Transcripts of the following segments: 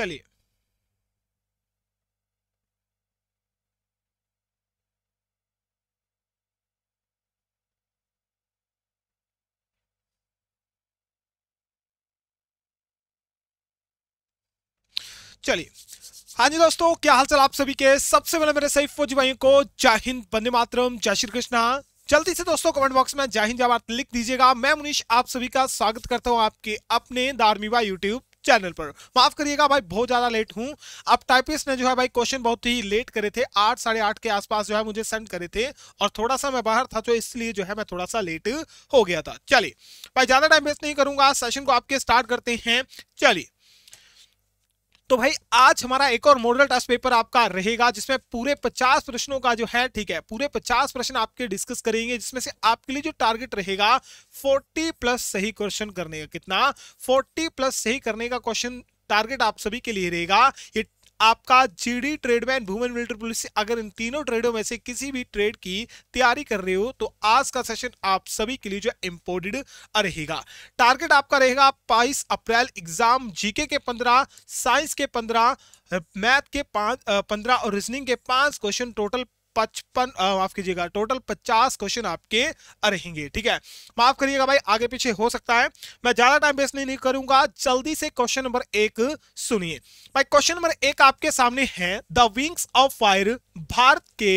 चलिए चलिए हाँ जी दोस्तों क्या हालचाल आप सभी के सबसे पहले मेरे सही फौजी भाइयों को जय हिंद बंदे मातरम जय श्री कृष्णा जल्दी से दोस्तों कमेंट बॉक्स में जय हिंद जवाब लिख दीजिएगा मैं मुनीष आप सभी का स्वागत करता हूं आपके अपने दार्मीवा यूट्यूब चैनल पर माफ करिएगा भाई बहुत ज्यादा लेट हूँ अब टाइपिस्ट ने जो है भाई क्वेश्चन बहुत ही लेट करे थे आठ साढ़े आठ के आसपास जो है मुझे सेंड करे थे और थोड़ा सा मैं बाहर था तो इसलिए जो है मैं थोड़ा सा लेट हो गया था चलिए भाई ज्यादा टाइम वेस्ट नहीं करूंगा सेशन को आपके स्टार्ट करते हैं चलिए तो भाई आज हमारा एक और मॉडल टेस्ट पेपर आपका रहेगा जिसमें पूरे 50 प्रश्नों का जो है ठीक है पूरे 50 प्रश्न आपके डिस्कस करेंगे जिसमें से आपके लिए जो टारगेट रहेगा 40 प्लस सही क्वेश्चन करने का कितना 40 प्लस सही करने का क्वेश्चन टारगेट आप सभी के लिए रहेगा ये आपका GD tradesman women military police अगर इन तीनों ट्रेडों में से किसी भी ट्रेड की तैयारी कर रहे हो तो आज का सेशन आप सभी के लिए जो इंपोर्टेड रहेगा टारगेट आपका रहेगा बाईस अप्रैल एग्जाम जीके के पंद्रह साइंस के पंद्रह मैथ के पांच पंद्रह और रीजनिंग के पांच क्वेश्चन टोटल पचपन माफ कीजिएगा टोटल पचास क्वेश्चन आपके रहेंगे ठीक है माफ करिएगा भाई आगे पीछे हो सकता है मैं ज्यादा टाइम वेस्ट नहीं, नहीं करूंगा जल्दी से क्वेश्चन नंबर एक सुनिए भाई क्वेश्चन नंबर एक आपके सामने है the wings of fire Bharat के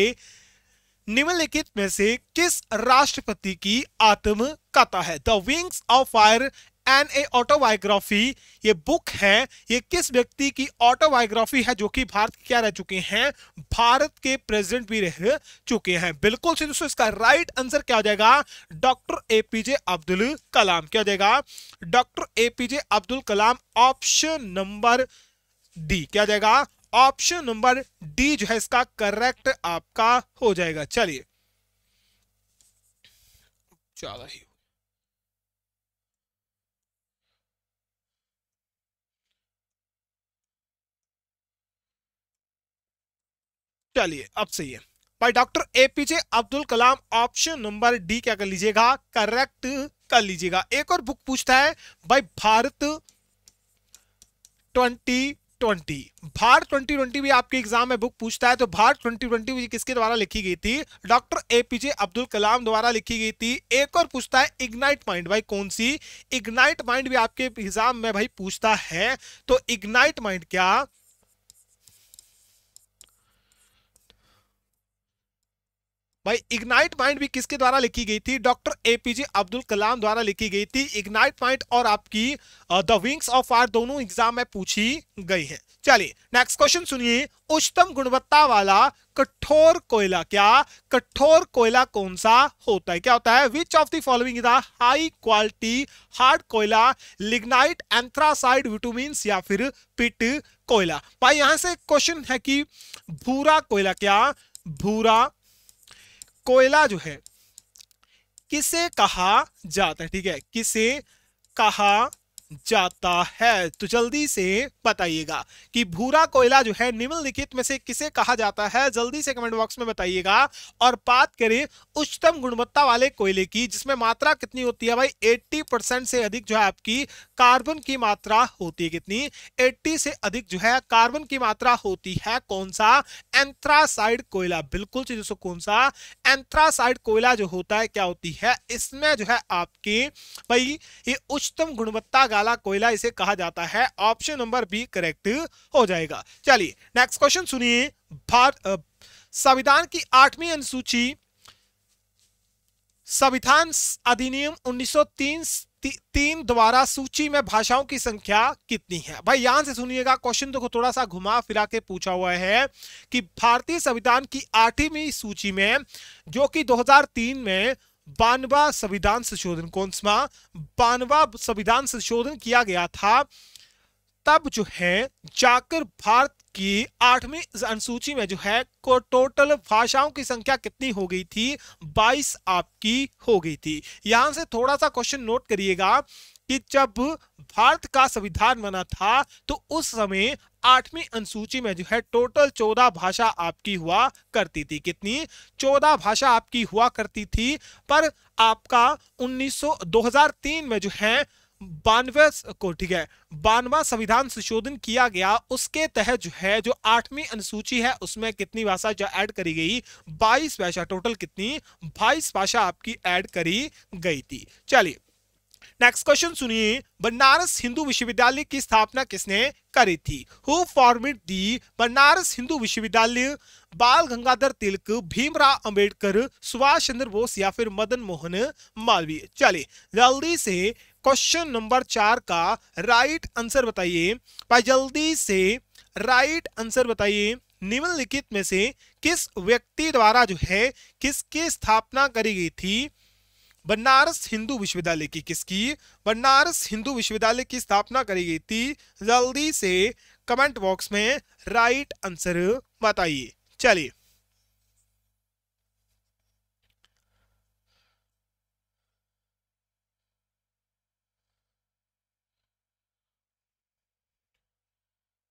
निम्नलिखित में से किस राष्ट्रपति की आत्मकथा है the wings of fire an ए ऑटोबायोग्राफी ये बुक है ये किस व्यक्ति की ऑटोबायोग्राफी है जो कि भारत क्या रह चुके हैं भारत के प्रेसिडेंट भी रह चुके हैं बिल्कुल सही दोस्तों इसका राइट आंसर क्या हो जाएगा डॉक्टर एपीजे अब्दुल कलाम क्या हो जाएगा doctor APJ Abdul Kalam option number D क्या हो जाएगा ऑप्शन नंबर डी जो है इसका करेक्ट आपका हो जाएगा चलिए चलो ही चलिए अब सही है भाई doctor APJ Abdul Kalam option number D क्या कर लीजिएगा करेक्ट कर लीजिएगा एक और बुक पूछता है भाई भारत 2020 भारत 2020 भी आपके एग्जाम में बुक पूछता है तो भारत 2020 किसके द्वारा लिखी गई थी डॉक्टर एपीजे अब्दुल कलाम द्वारा लिखी गई थी एक और पूछता है इग्नाइट माइंड भाई कौन सी इग्नाइट माइंड भी आपके एग्जाम में भाई पूछता है तो इग्नाइट माइंड क्या भाई इग्नाइट माइंड भी किसके द्वारा लिखी गई थी डॉक्टर एपीजे अब्दुल कलाम द्वारा लिखी गई थी इग्नाइट माइंड और आपकी द विंग्स ऑफ आर दोनों एग्जाम में पूछी गई है चलिए नेक्स्ट क्वेश्चन सुनिए उच्चतम गुणवत्ता वाला कठोर कोयला क्या कठोर कोयला कौन सा होता है क्या होता है which of the following is high quality hard कोयला लिग्नाइट एंथ्रासाइड विटामिन या फिर पिट कोयला भाई यहां से क्वेश्चन है कि भूरा कोयला क्या भूरा कोयला जो है किसे कहा जाता है ठीक है किसे कहा जाता है तो जल्दी से बताइएगा कि भूरा कोयला जो है निम्नलिखित में से किसे कहा जाता है जल्दी से कमेंट बॉक्स में बताइएगा और बात करें उच्चतम गुणवत्ता वाले कोयले की जिसमें मात्रा कितनी होती है भाई 80 परसेंट से अधिक जो है आपकी कार्बन की मात्रा होती है कितनी 80 से अधिक जो है कार्बन की मात्रा होती है कौन सा एंथ्रासाइड कोयला बिल्कुल कौन सा एंथ्रासाइड कोयला जो होता है क्या होती है इसमें जो है आपकी भाई ये उच्चतम गुणवत्ता काला कोयला इसे कहा जाता है ऑप्शन नंबर बी करेक्ट हो जाएगा चलिए नेक्स्ट क्वेश्चन सुनिए भारत संविधान की आठवीं अनुसूची संविधान अधिनियम 1903 तीन द्वारा सूची में भाषाओं की संख्या कितनी है भाई यहां से सुनिएगा क्वेश्चन देखो थोड़ा सा घुमा फिरा के पूछा हुआ है कि भारतीय संविधान की आठवीं सूची में जो कि 2003 में बानवा संविधान संशोधन कौन सा बानवा संविधान संशोधन किया गया था तब जो है जाकर भारत की आठवीं अनुसूची में जो है को टोटल भाषाओं की संख्या कितनी हो गई थी 22 आपकी हो गई थी यहां से थोड़ा सा क्वेश्चन नोट करिएगा कि जब भारत का संविधान बना था तो उस समय आठवीं अनुसूची में जो है टोटल चौदह भाषा आपकी हुआ करती थी कितनी चौदह भाषा आपकी हुआ करती थी पर आपका 1900 2003 में जो है बानवे को ठीक है बानवा संविधान संशोधन किया गया उसके तहत जो है जो आठवीं अनुसूची है उसमें कितनी भाषा जो ऐड करी गई 22 भाषा टोटल कितनी 22 भाषा आपकी ऐड करी गई थी चलिए नेक्स्ट क्वेश्चन सुनिए बनारस हिंदू विश्वविद्यालय की स्थापना किसने करी थी who formed the Banaras Hindu विश्वविद्यालय बाल गंगाधर तिलक भीमराव अंबेडकर सुभाष चंद्र बोस या फिर मदन मोहन मालवीय चलिए जल्दी से क्वेश्चन नंबर चार का राइट आंसर बताइए जल्दी से राइट आंसर बताइए निम्नलिखित में से किस व्यक्ति द्वारा जो है किसकी स्थापना करी गई थी बनारस हिंदू विश्वविद्यालय की किसकी बनारस हिंदू विश्वविद्यालय की स्थापना करी गई थी जल्दी से कमेंट बॉक्स में राइट आंसर बताइए चलिए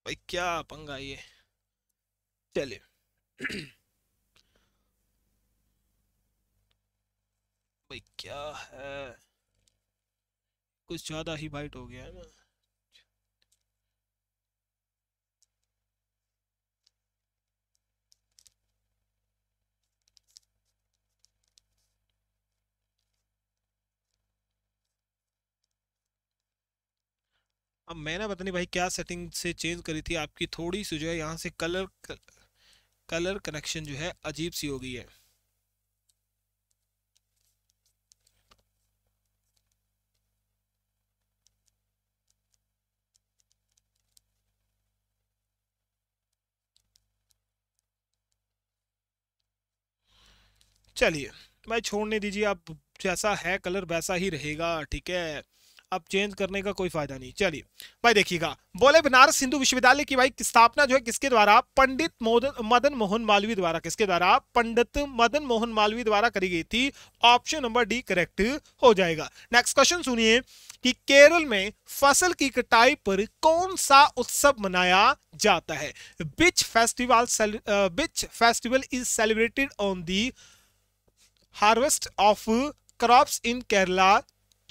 भाई क्या पंगा ये चलिए भाई क्या है कुछ ज़्यादा ही वाइट हो गया है ना अब मैंने पता नहीं भाई क्या सेटिंग से चेंज करी थी आपकी थोड़ी सी जो है यहाँ से कलर कलर कनेक्शन जो है अजीब सी हो गई है चलिए भाई छोड़ने दीजिए आप जैसा है कलर वैसा ही रहेगा ठीक है अब चेंज करने का कोई फायदा नहीं चलिए भाई देखिएगा बोले बनारस हिंदू विश्वविद्यालय की भाई स्थापना जो है किसके द्वारा पंडित मदन मोहन मालवीय द्वारा किसके द्वारा पंडित मदन मोहन मालवीय द्वारा करी गई थी ऑप्शन नंबर डी करेक्ट हो जाएगा नेक्स्ट क्वेश्चन सुनिए कि केरल में फसल की कटाई पर कौन सा उत्सव मनाया जाता है which festival which festival is celebrated on the harvest of crops in Kerala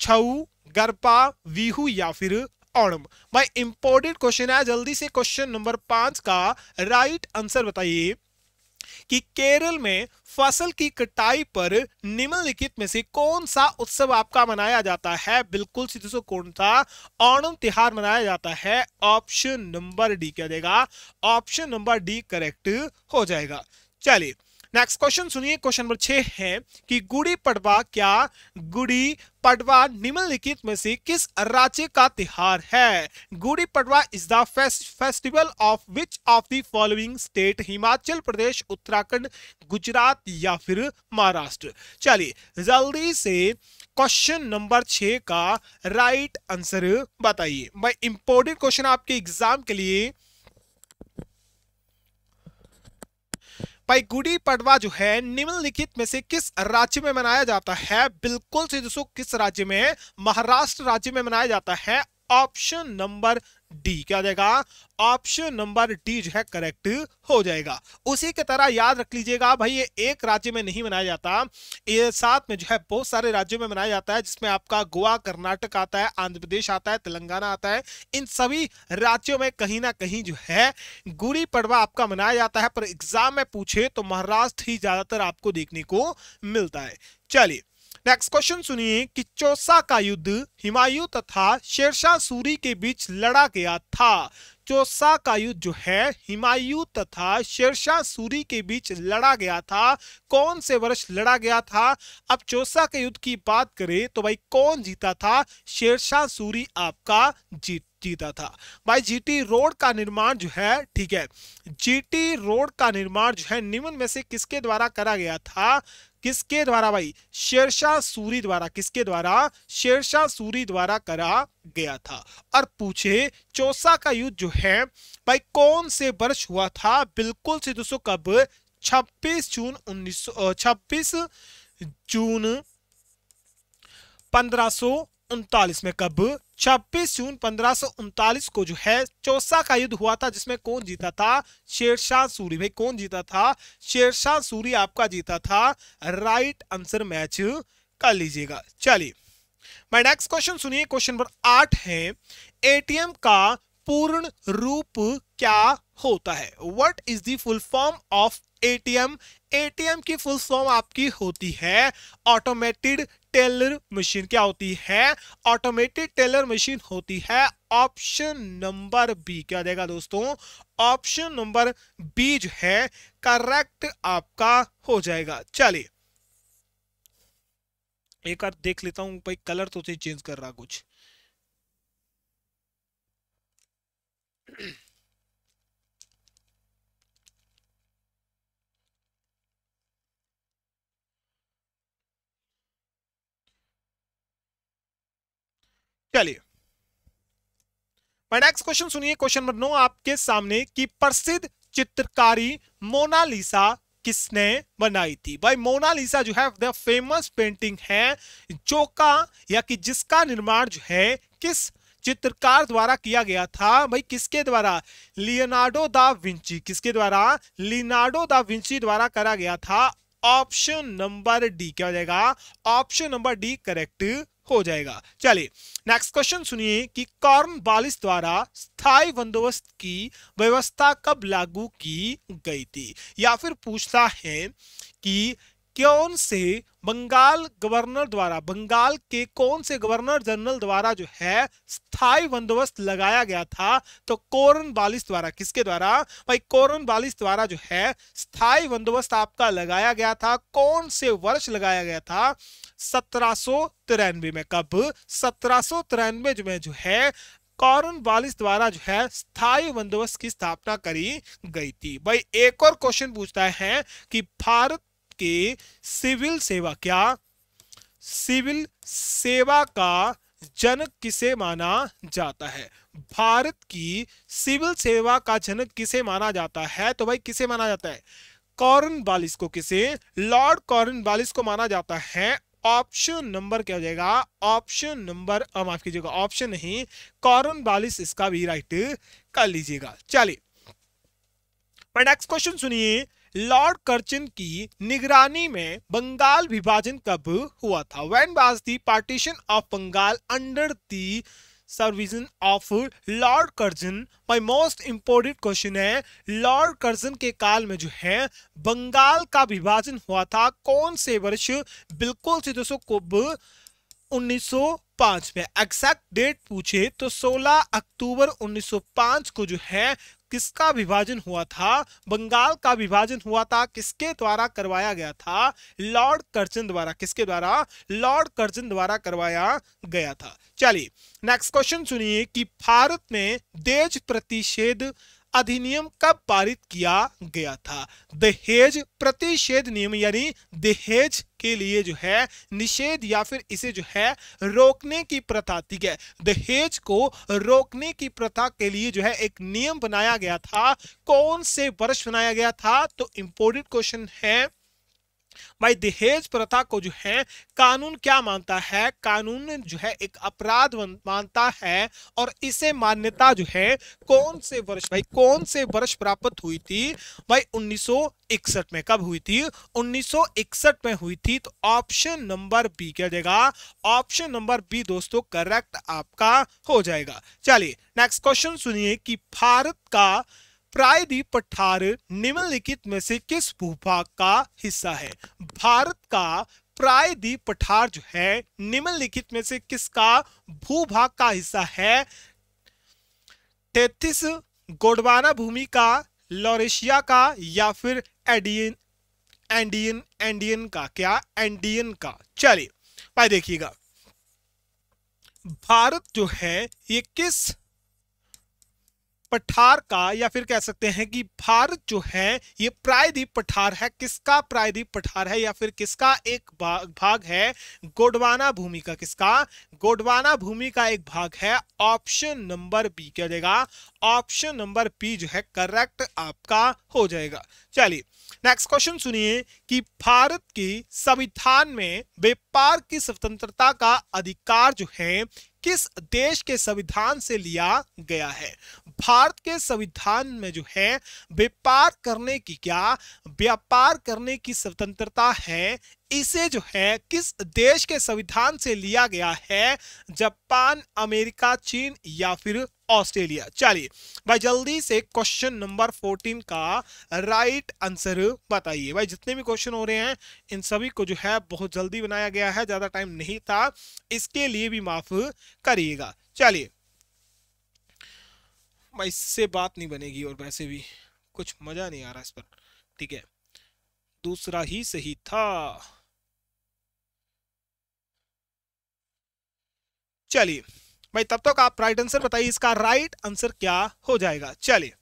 Chhau गरपा विहू या फिर ओणम भाई इंपॉर्टेंट क्वेश्चन है जल्दी से क्वेश्चन नंबर पांच का राइट आंसर बताइए कि केरल में फसल की कटाई पर निम्नलिखित में से कौन सा उत्सव आपका मनाया जाता है बिल्कुल सीधे से कौन सा ओणम त्योहार मनाया जाता है ऑप्शन नंबर डी क्या देगा ऑप्शन नंबर डी करेक्ट हो जाएगा चलिए नेक्स्ट क्वेश्चन सुनिए क्वेश्चन नंबर छह है कि गुड़ी पड़वा क्या गुड़ी पड़वा निम्नलिखित में से किस राज्य का त्योहार है Gudi Padwa is the festival of which of the following state Himachal Pradesh Uttarakhand Gujarat या फिर महाराष्ट्र चलिए जल्दी से क्वेश्चन नंबर छह का राइट आंसर बताइए मैं इंपोर्टेंट क्वेश्चन आपके एग्जाम के लिए भाई गुड़ी पड़वा जो है निम्नलिखित में से किस राज्य में मनाया जाता है बिल्कुल से दोस्तों किस राज्य में महाराष्ट्र राज्य में मनाया जाता है ऑप्शन नंबर डी क्या जाएगा ऑप्शन नंबर डी जो है करेक्ट हो जाएगा उसी की तरह याद रख लीजिएगा भाई ये एक राज्य में नहीं मनाया जाता ये साथ में जो है बहुत सारे राज्यों में मनाया जाता है जिसमें आपका गोवा कर्नाटक आता है आंध्र प्रदेश आता है तेलंगाना आता है इन सभी राज्यों में कहीं ना कहीं जो है गुड़ी पड़वा आपका मनाया जाता है पर एग्जाम में पूछे तो महाराष्ट्र ही ज्यादातर आपको देखने को मिलता है चलिए नेक्स्ट क्वेश्चन सुनिए कि चौसा का युद्ध हिमायू तथा शेरशाह सूरी के बीच लड़ा गया था चौसा का युद्ध जो है हिमायू तथा शेरशाह सूरी के बीच लड़ा गया था कौन से वर्ष लड़ा गया था अब चौसा के युद्ध की बात करें तो भाई कौन जीता था शेरशाह सूरी आपका जीत जीता था भाई जीटी रोड का निर्माण जो है ठीक है जीटी रोड का निर्माण जो है निम्न में से किसके द्वारा करा गया था किसके द्वारा भाई शेरशाह सूरी द्वारा किसके द्वारा शेरशाह सूरी द्वारा करा गया था और पूछे चौसा का युद्ध जो है भाई कौन से वर्ष हुआ था बिल्कुल से दोस्तों कब 26 जून उन्नीस 26 जून पंद्रह उनतालीस में कब छब्बीस जून पंद्रह को जो है चौसा का युद्ध हुआ था जिसमें कौन जीता था शेरशाह सूरी भाई कौन जीता था शेरशाह सूरी आपका जीता था राइट आंसर मैच कर लीजिएगा चलिए माय नेक्स्ट क्वेश्चन सुनिए क्वेश्चन नंबर आठ है एटीएम का पूर्ण रूप क्या होता है what is the full form of ATM ATM की फुल फॉर्म आपकी होती है ऑटोमेटेड टेलर मशीन क्या होती है ऑटोमेटेड टेलर मशीन होती है ऑप्शन नंबर बी क्या देगा दोस्तों ऑप्शन नंबर बी जो है करेक्ट आपका हो जाएगा चलिए एक बार देख लेता हूं भाई कलर तो चेंज कर रहा कुछ चलिए नेक्स्ट क्वेश्चन सुनिए क्वेश्चन नंबर नौ आपके सामने कि प्रसिद्ध चित्रकारी मोनालिसा किसने बनाई थी भाई मोनालिसा जो है द फेमस पेंटिंग है जो का या कि जिसका निर्माण जो है किस चित्रकार द्वारा किया गया था भाई किसके द्वारा लियोनार्डो दा विंची किसके द्वारा लियोनार्डो दा विंची द्वारा करा गया था ऑप्शन नंबर डी क्या हो जाएगा ऑप्शन नंबर डी करेक्ट हो जाएगा चलिए नेक्स्ट क्वेश्चन सुनिए कि कॉर्न बालिस द्वारा स्थायी बंदोबस्त की व्यवस्था कब लागू की गई थी या फिर पूछता है कि कौन से बंगाल गवर्नर द्वारा बंगाल के कौन से गवर्नर जनरल द्वारा जो है स्थायी बंदोबस्त लगाया गया था तो कोरन बालिस द्वारा किसके द्वारा भाई कोरन बालिस द्वारा जो है स्थायी बंदोबस्त आपका लगाया गया था कौन से वर्ष लगाया गया था सत्रह तिरानवे में कब सत्रह तिरानवे में जो है कॉरन बालिस द्वारा जो है स्थायी बंदोबस्त की स्थापना करी गई थी भाई एक और क्वेश्चन पूछता है कि भारत के सिविल सेवा क्या सिविल सेवा का जनक किसे माना जाता है भारत की सिविल सेवा का जनक किसे माना जाता है तो भाई किसे माना जाता है कॉर्न बालिस को किसे लॉर्ड कॉर्न बालिस को माना जाता है ऑप्शन नंबर क्या हो जाएगा ऑप्शन नंबर माफ कीजिएगा ऑप्शन नहीं कॉर्न बालिस इसका भी राइट कर लीजिएगा चलिए नेक्स्ट क्वेश्चन सुनिए लॉर्ड कर्चन की निगरानी में बंगाल विभाजन कब हुआ था when was the partition of Bengal under the supervision of lord Curzon my most important question है लॉर्ड कर्जन के काल में जो है बंगाल का विभाजन हुआ था कौन से वर्ष बिल्कुल से दोस्तों कुब 1905 में एग्जैक्ट डेट पूछे तो 16 अक्टूबर 1905 को जो है किसका विभाजन हुआ था बंगाल का विभाजन हुआ था किसके द्वारा करवाया गया था लॉर्ड कर्जन द्वारा किसके द्वारा लॉर्ड कर्जन द्वारा करवाया गया था चलिए नेक्स्ट क्वेश्चन सुनिए कि भारत में देश प्रतिषेध अधिनियम कब पारित किया गया था दहेज प्रतिषेध नियम यानी दहेज के लिए जो है निषेध या फिर इसे जो है रोकने की प्रथा ठीक है दहेज को रोकने की प्रथा के लिए जो है एक नियम बनाया गया था कौन से वर्ष बनाया गया था तो इंपोर्टेंट क्वेश्चन है भाई दहेज प्रथा को जो है कानून क्या मानता है कानून जो है एक अपराध मानता है और इसे मान्यता जो है कौन से वर्ष भाई कौन से वर्ष प्राप्त हुई थी भाई 1961 में कब हुई थी 1961 में हुई थी तो ऑप्शन नंबर बी क्या जाएगा ऑप्शन नंबर बी दोस्तों करेक्ट आपका हो जाएगा चलिए नेक्स्ट क्वेश्चन सुनिए कि भारत का प्रायद्वीप पठार निम्नलिखित में से किस भूभाग का हिस्सा है भारत का प्रायद्वीप पठार जो है निम्नलिखित में से किसका भूभाग का हिस्सा है तैतीस गोडवाना भूमि का लॉरेशिया का या फिर एडियन एंडियन एंडियन का क्या एंडियन का चलिए भाई देखिएगा भारत जो है ये किस पठार का या फिर कह सकते हैं कि भारत जो है ये प्रायद्वीप पठार है किसका प्रायद्वीप पठार है या फिर किसका एक भाग है गोडवाना भूमि का किसका गोडवाना भूमि का एक भाग है ऑप्शन नंबर बी क्या जाएगा ऑप्शन नंबर बी जो है करेक्ट आपका हो जाएगा चलिए नेक्स्ट क्वेश्चन सुनिए कि भारत की संविधान में व्यापार की स्वतंत्रता का अधिकार जो है किस देश के संविधान से लिया गया है भारत के संविधान में जो है व्यापार करने की क्या व्यापार करने की स्वतंत्रता है इसे जो है किस देश के संविधान से लिया गया है जापान अमेरिका चीन या फिर ऑस्ट्रेलिया चलिए भाई जल्दी से क्वेश्चन नंबर 14 का राइट आंसर बताइए भाई जितने भी क्वेश्चन हो रहे हैं इन सभी को जो है बहुत जल्दी बनाया गया है ज़्यादा टाइम नहीं था इसके लिए भी माफ़ करिएगा चलिए भाई इससे बात नहीं बनेगी और वैसे भी कुछ मज़ा नहीं आ रहा इस पर ठीक है दूसरा ही सही था चलिए भाई तब तक आप राइट आंसर बताइए इसका राइट आंसर क्या हो जाएगा चलिए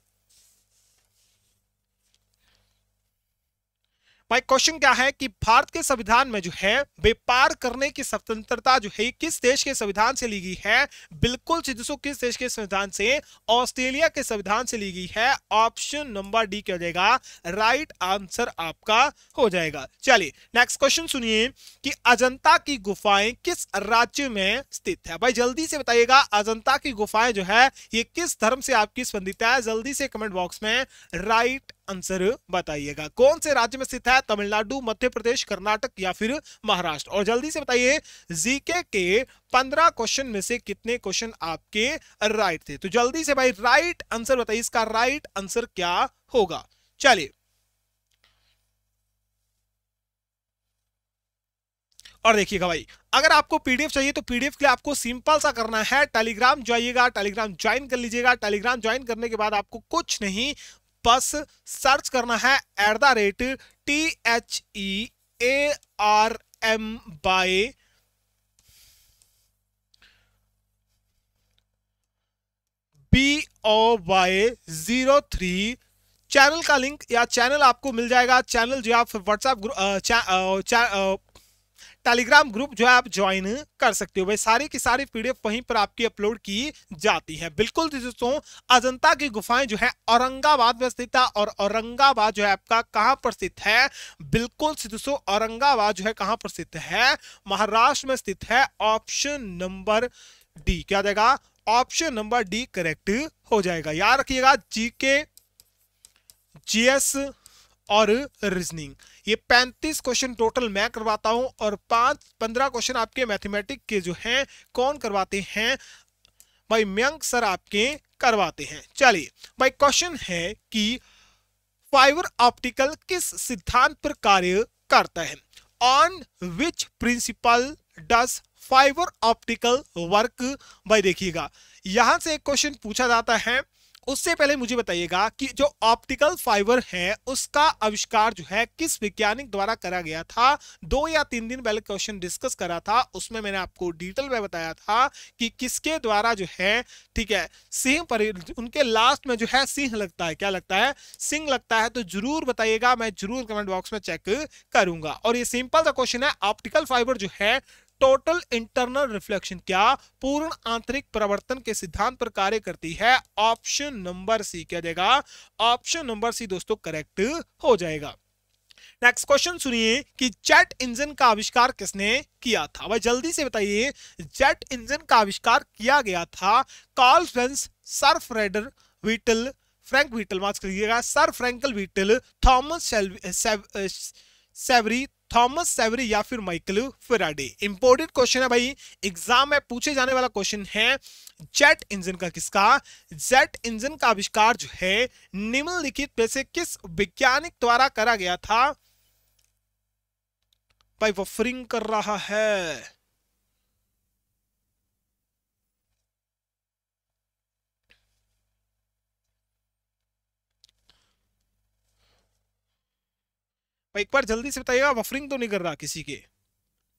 भाई क्वेश्चन क्या है कि भारत के संविधान में जो है व्यापार करने की स्वतंत्रता जो है किस देश के संविधान से ली गई है बिल्कुल किस देश के संविधान से ऑस्ट्रेलिया के संविधान से ली गई है ऑप्शन नंबर डी क्या हो जाएगा राइट आंसर आपका हो जाएगा चलिए नेक्स्ट क्वेश्चन सुनिए कि अजंता की गुफाएं किस राज्य में स्थित है भाई जल्दी से बताइएगा अजंता की गुफाएं जो है ये किस धर्म से आपकी संबंधित है जल्दी से कमेंट बॉक्स में राइट आंसर बताइएगा कौन से राज्य में स्थित है तमिलनाडु मध्य प्रदेश कर्नाटक या फिर महाराष्ट्र और जल्दी से बताइए जीके के पंद्रह क्वेश्चन में से कितने क्वेश्चन आपके राइट थे तो जल्दी से भाई राइट आंसर बताइए इसका राइट आंसर क्या होगा चलिए और देखिएगा भाई अगर आपको पीडीएफ चाहिए तो पीडीएफ के लिए आपको सिंपल सा करना है टेलीग्राम जाइएगा टेलीग्राम ज्वाइन कर लीजिएगा टेलीग्राम ज्वाइन करने के बाद आपको कुछ नहीं बस सर्च करना है at the rate T H E A R M by B O Y zero three channel का लिंक या चैनल आपको मिल जाएगा चैनल जो आप व्हाट्सएप ग्रुप टेलीग्राम ग्रुप जो है आप ज्वाइन कर सकते हो भाई सारी की सारी पीडीएफ वहीं पर आपकी अपलोड की जाती है बिल्कुल दोस्तों अजंता की गुफाएं जो है औरंगाबाद में स्थित है और औरंगाबाद जो है आपका कहां पर स्थित है बिल्कुल दोस्तों औरंगाबाद जो है कहां पर स्थित है महाराष्ट्र में स्थित है ऑप्शन नंबर डी क्या जाएगा ऑप्शन नंबर डी करेक्ट हो जाएगा याद रखिएगा जीके जीएस और रीजनिंग ये पैंतीस क्वेश्चन टोटल मैं करवाता हूं और पांच पंद्रह क्वेश्चन आपके मैथमेटिक के जो हैं कौन करवाते हैं भाई मयंक सर आपके करवाते हैं चलिए भाई क्वेश्चन है कि फाइबर ऑप्टिकल किस सिद्धांत पर कार्य करता है on which principle does fiber optical work भाई देखिएगा यहां से एक क्वेश्चन पूछा जाता है उससे पहले मुझे बताइएगा कि जो ऑप्टिकल फाइबर है उसका आविष्कार जो है किस वैज्ञानिक द्वारा करा गया था दो या तीन दिन पहले क्वेश्चन डिस्कस करा था उसमें मैंने आपको डिटेल में बताया था कि किसके द्वारा जो है ठीक है सिंह पर उनके लास्ट में जो है सिंह लगता है क्या लगता है सिंह लगता है तो जरूर बताइएगा मैं जरूर कमेंट बॉक्स में चेक करूंगा और ये सिंपल सा क्वेश्चन है ऑप्टिकल फाइबर जो है टोटल इंटरनल रिफ्लेक्शन क्या पूर्ण आंतरिक प्रवर्तन के सिद्धांत पर कार्य करती है ऑप्शन नंबर सी क्या देगा ऑप्शन नंबर सी दोस्तों करेक्ट हो जाएगा नेक्स्ट क्वेश्चन सुनिए कि जेट इंजन का आविष्कार किसने किया था भाई जल्दी से बताइए जेट इंजन का आविष्कार किया गया था फ्रेंस सर्फ रेडर व्हीटल फ्रैंक वीटल मार्क्स करिएगा sir Frank Whittle Thomas Savery Thomas Savery या फिर माइकल फेराडे इंपोर्टेंट क्वेश्चन है भाई एग्जाम में पूछे जाने वाला क्वेश्चन है जेट इंजन का किसका जेट इंजन का आविष्कार जो है निम्नलिखित में से किस वैज्ञानिक द्वारा करा गया था भाई वफरिंग कर रहा है एक बार जल्दी से बताइएगा वफरिंग तो नहीं कर रहा किसी के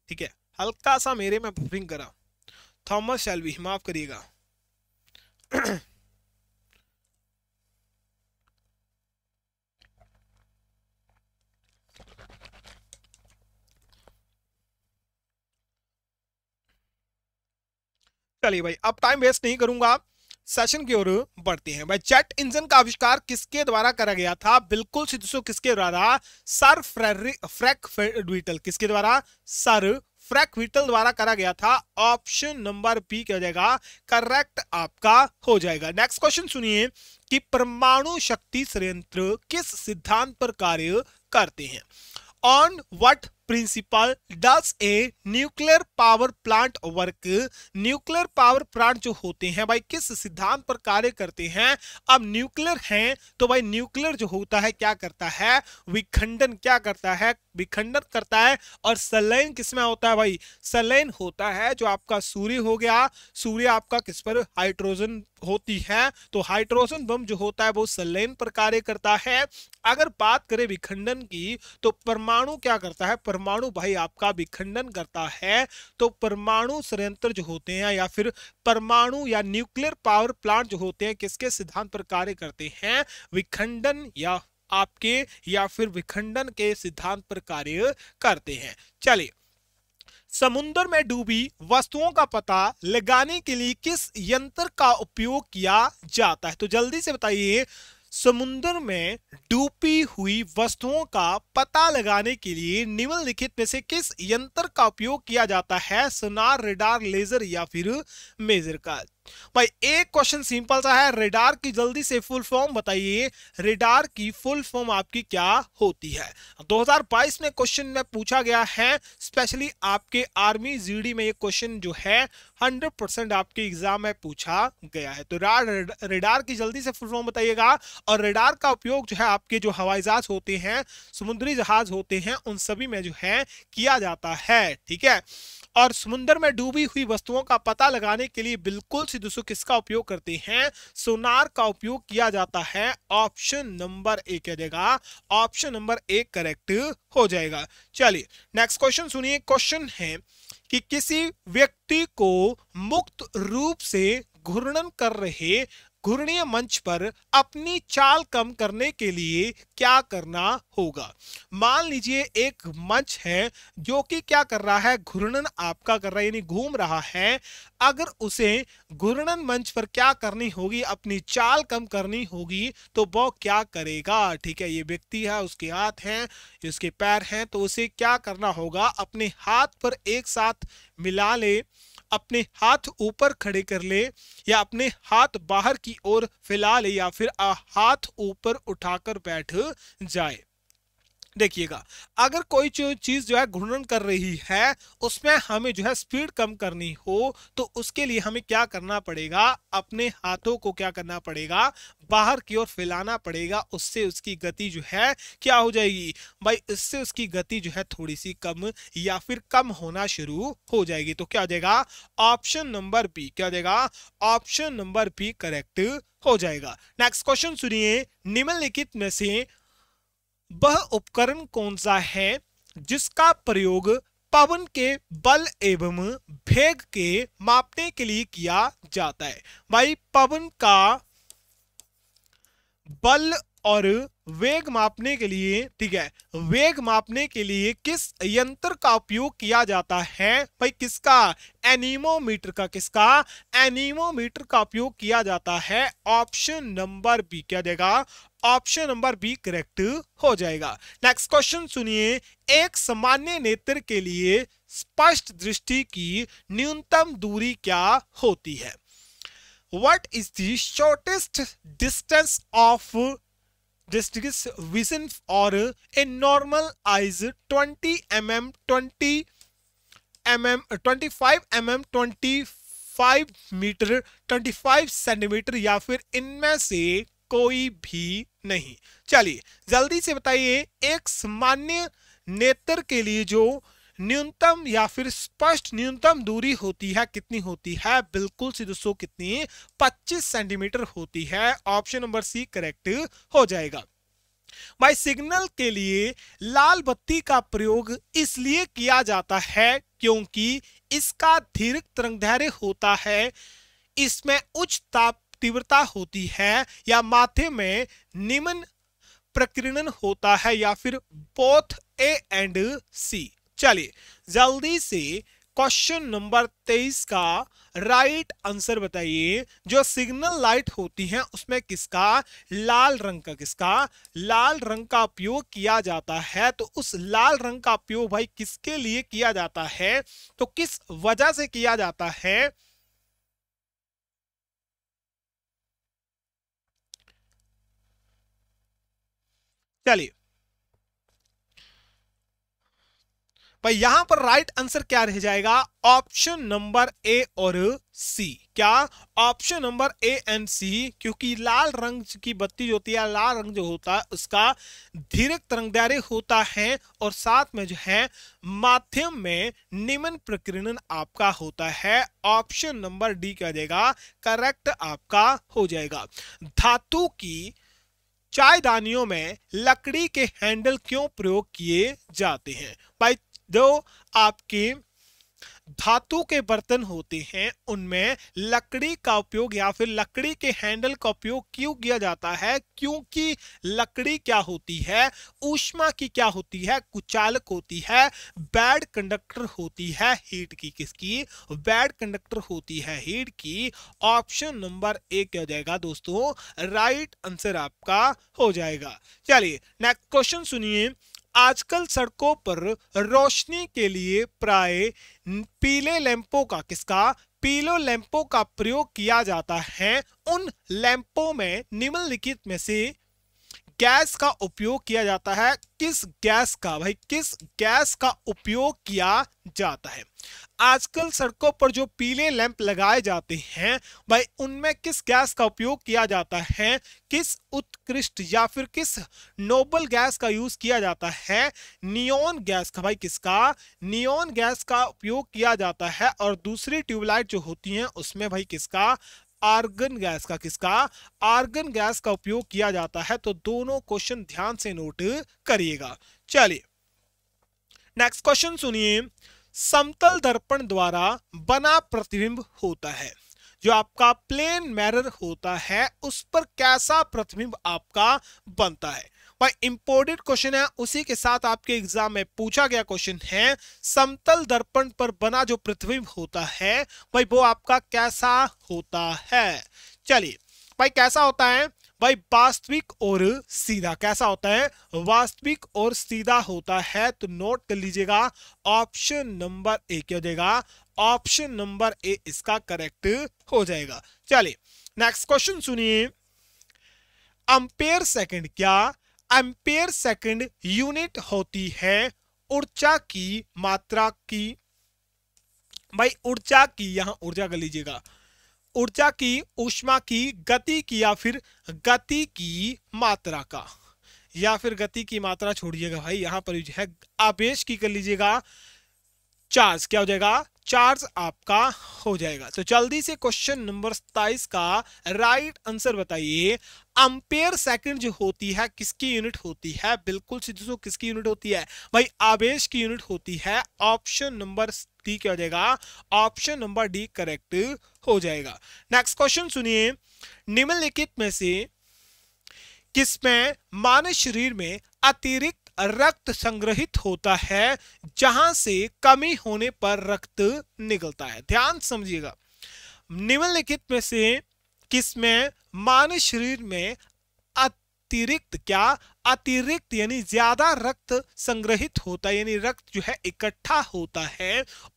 ठीक है हल्का सा मेरे में बफरिंग करा थॉमस शेल्वी माफ करिएगा चलिए भाई अब टाइम वेस्ट नहीं करूंगा सेशन की ओर बढ़ते हैं भाई जेट इंजन का आविष्कार किसके द्वारा करा गया था बिल्कुल सिद्धो किसके द्वारा सर फ्रैक डीटल किसके द्वारा सर फ्रैक विटल द्वारा करा गया था ऑप्शन नंबर बी क्या हो जाएगा करेक्ट आपका हो जाएगा नेक्स्ट क्वेश्चन सुनिए कि परमाणु शक्ति संयंत्र किस सिद्धांत पर कार्य करते हैं on what principle does a nuclear power plant work nuclear power plant जो होते हैं भाई किस सिद्धांत पर कार्य करते हैं अब न्यूक्लियर हैं तो भाई न्यूक्लियर जो होता है क्या करता है विखंडन क्या करता है विखंडन करता है और सलैन किसमें होता है भाई सलैन होता है जो आपका सूर्य हो गया सूर्य आपका किस पर हाइड्रोजन होती है तो हाइड्रोजन बम जो होता है वो सलैन पर कार्य करता है अगर बात करें विखंडन की तो परमाणु क्या करता है पर परमाणु भाई आपका विखंडन करता है तो परमाणु संयंत्र जो होते हैं या फिर परमाणु या न्यूक्लियर पावर प्लांट जो होते हैं किसके सिद्धांत पर कार्य करते हैं विखंडन या आपके या फिर विखंडन के सिद्धांत पर कार्य करते हैं चलिए समुद्र में डूबी वस्तुओं का पता लगाने के लिए किस यंत्र का उपयोग किया जाता है तो जल्दी से बताइए समुद्र में डूबी हुई वस्तुओं का पता लगाने के लिए निम्नलिखित में से किस यंत्र का उपयोग किया जाता है सोनार रेडार लेजर या फिर मेजर का भाई एक क्वेश्चन सिंपल सा है रेडार की जल्दी से फुल फॉर्म बताइए रेडार की फुल फॉर्म आपकी क्या होती है 2022 में क्वेश्चन में पूछा गया है स्पेशली आपके आर्मी जीडी में ये क्वेश्चन जो है 100 परसेंट आपके एग्जाम में पूछा गया है तो रेडार की जल्दी से फुल फॉर्म बताइएगा और रेडार का उपयोग जो है आपके जो हवाई जहाज होते हैं समुद्री जहाज होते हैं उन सभी में जो है किया जाता है ठीक है और समुद्र में डूबी हुई वस्तुओं का पता लगाने के लिए बिल्कुल सिद्धुसु किसका उपयोग करते हैं सोनार का उपयोग किया जाता है ऑप्शन नंबर ए कह देगा ऑप्शन नंबर ए करेक्ट हो जाएगा चलिए नेक्स्ट क्वेश्चन सुनिए क्वेश्चन है कि किसी व्यक्ति को मुक्त रूप से घूर्णन कर रहे घूर्णीय मंच पर अपनी चाल कम करने के लिए क्या करना होगा मान लीजिए एक मंच है जो कि क्या कर रहा है घूर्णन आपका कर रहा है यानी घूम रहा है अगर उसे घूर्णन मंच पर क्या करनी होगी अपनी चाल कम करनी होगी तो वो क्या करेगा ठीक है ये व्यक्ति है उसके हाथ हैं उसके पैर हैं तो उसे क्या करना होगा अपने हाथ पर एक साथ मिला ले अपने हाथ ऊपर खड़े कर ले या अपने हाथ बाहर की ओर फैला ले या फिर हाथ ऊपर उठाकर बैठ जाए देखिएगा अगर कोई चीज़ जो है घूर्णन कर रही है उसमें हमें जो है स्पीड कम करनी हो तो उसके लिए हमें क्या करना पड़ेगा अपने हाथों को क्या करना पड़ेगा बाहर की ओर फैलाना पड़ेगा उससे उसकी गति जो है क्या हो जाएगी भाई इससे उसकी गति जो है थोड़ी सी कम या फिर कम होना शुरू हो जाएगी तो क्या हो जाएगा ऑप्शन नंबर बी क्या हो जाएगा ऑप्शन नंबर बी करेक्ट हो जाएगा नेक्स्ट क्वेश्चन सुनिए निम्नलिखित में से वह उपकरण कौन सा है जिसका प्रयोग पवन के बल एवं भेग के मापने के लिए किया जाता है भाई पवन का बल और वेग मापने के लिए ठीक है वेग मापने के लिए किस यंत्र का उपयोग किया जाता है भाई किसका एनीमोमीटर का किसका एनीमोमीटर का उपयोग किया जाता है ऑप्शन नंबर बी क्या देगा ऑप्शन नंबर बी करेक्ट हो जाएगा नेक्स्ट क्वेश्चन सुनिए एक सामान्य नेत्र के लिए स्पष्ट दृष्टि की न्यूनतम दूरी क्या होती है what is the shortest distance of distance vision or a normal eyes 20 mm 20 mm M mm 25 metre 25 centimetre या फिर इनमें से कोई भी नहीं चलिए जल्दी से बताइए एक सामान्य नेत्र के लिए जो न्यूनतम या फिर स्पष्ट न्यूनतम दूरी होती है कितनी होती है बिल्कुल सी दोस्तों कितनी 25 सेंटीमीटर होती है ऑप्शन नंबर सी करेक्ट हो जाएगा भाई सिग्नल के लिए लाल बत्ती का प्रयोग इसलिए किया जाता है क्योंकि इसका दीर्घ तरंगदैर्घ्य होता है इसमें उच्च ताप तीव्रता होती है या माथे में निम्न प्रकीर्णन होता है या फिर बोथ ए एंड सी चलिए जल्दी से क्वेश्चन नंबर तेईस का राइट आंसर बताइए जो सिग्नल लाइट होती है उसमें किसका लाल रंग का किसका लाल रंग का उपयोग किया जाता है तो उस लाल रंग का उपयोग भाई किसके लिए किया जाता है तो किस वजह से किया जाता है चलिए भाई यहां पर राइट आंसर क्या रह जाएगा ऑप्शन नंबर ए और सी क्या option number A and C क्योंकि लाल रंग की बत्ती जो होती है लाल रंग जो होता है उसका धीरे तरंगदैर्य होता है और साथ में जो है माध्यम में निमन प्रकीर्णन आपका होता है ऑप्शन नंबर डी क्या जाएगा करेक्ट आपका हो जाएगा धातु की चायदानियों में लकड़ी के हैंडल क्यों प्रयोग किए जाते हैं भाई दो आपके धातु के बर्तन होते हैं उनमें लकड़ी का उपयोग या फिर लकड़ी के हैंडल का उपयोग क्यों किया जाता है क्योंकि लकड़ी क्या होती है ऊष्मा की क्या होती है कुचालक होती है बैड कंडक्टर होती है हीट की किसकी बैड कंडक्टर होती है हीट की ऑप्शन नंबर ए क्या हो जाएगा दोस्तों राइट आंसर आपका हो जाएगा चलिए नेक्स्ट क्वेश्चन सुनिए आजकल सड़कों पर रोशनी के लिए प्राय पीले लैंपों का किसका पीलो लैंपों का प्रयोग किया जाता है उन लैंपों में निम्नलिखित में से गैस का उपयोग किया जाता है किस गैस का भाई किस गैस का उपयोग किया जाता है आजकल सड़कों पर जो पीले लैंप लगाए जाते हैं भाई उनमें किस गैस का उपयोग किया जाता है किस उत्कृष्ट या फिर किस नोबल गैस का यूज किया जाता है नियोन गैस का भाई किसका नियोन गैस का उपयोग किया जाता है और दूसरी ट्यूबलाइट जो होती है उसमें भाई किसका आर्गन गैस का किसका आर्गन गैस का उपयोग किया जाता है तो दोनों क्वेश्चन ध्यान से नोट करिएगा चलिए नेक्स्ट क्वेश्चन सुनिए समतल दर्पण द्वारा बना प्रतिबिंब होता है जो आपका प्लेन मैरर होता है उस पर कैसा प्रतिबिंब आपका बनता है वह इंपोर्टेंट क्वेश्चन है उसी के साथ आपके एग्जाम में पूछा गया क्वेश्चन है समतल दर्पण पर बना जो प्रतिबिंब होता है भाई वो आपका कैसा होता है चलिए भाई कैसा होता है भाई वास्तविक और सीधा कैसा होता है वास्तविक और सीधा होता है तो नोट कर लीजिएगा ऑप्शन नंबर ए क्या हो जाएगा ऑप्शन नंबर ए इसका करेक्ट हो जाएगा चलिए नेक्स्ट क्वेश्चन सुनिए अंपेयर सेकंड क्या अंपेयर सेकंड यूनिट होती है ऊर्जा की मात्रा की भाई ऊर्जा की यहां ऊर्जा कर लीजिएगा ऊर्जा की ऊष्मा की गति की या फिर गति की मात्रा का या फिर गति की मात्रा छोड़िएगा भाई यहां पर यूज है आवेश की कर लीजिएगा चार्ज क्या हो जाएगा चार्ज आपका हो जाएगा तो जल्दी से क्वेश्चन नंबर सताइस का राइट आंसर बताइए अम्पेयर सेकंड जो होती है किसकी यूनिट होती है बिल्कुल सीधे सो किसकी यूनिट होती है भाई आवेश की यूनिट होती है ऑप्शन नंबर डी क्या हो जाएगा ऑप्शन नंबर डी करेक्ट हो जाएगा नेक्स्ट क्वेश्चन सुनिए निम्नलिखित में से किसमें मानव शरीर में अतिरिक्त रक्त संग्रहित होता है जहां से कमी होने पर रक्त निकलता है ध्यान समझिएगा निम्नलिखित में से किसमें मानव शरीर में अतिरिक्त क्या अतिरिक्त यानी ज्यादा रक्त संग्रहित होता है यानी रक्त जो है इकट्ठा होता है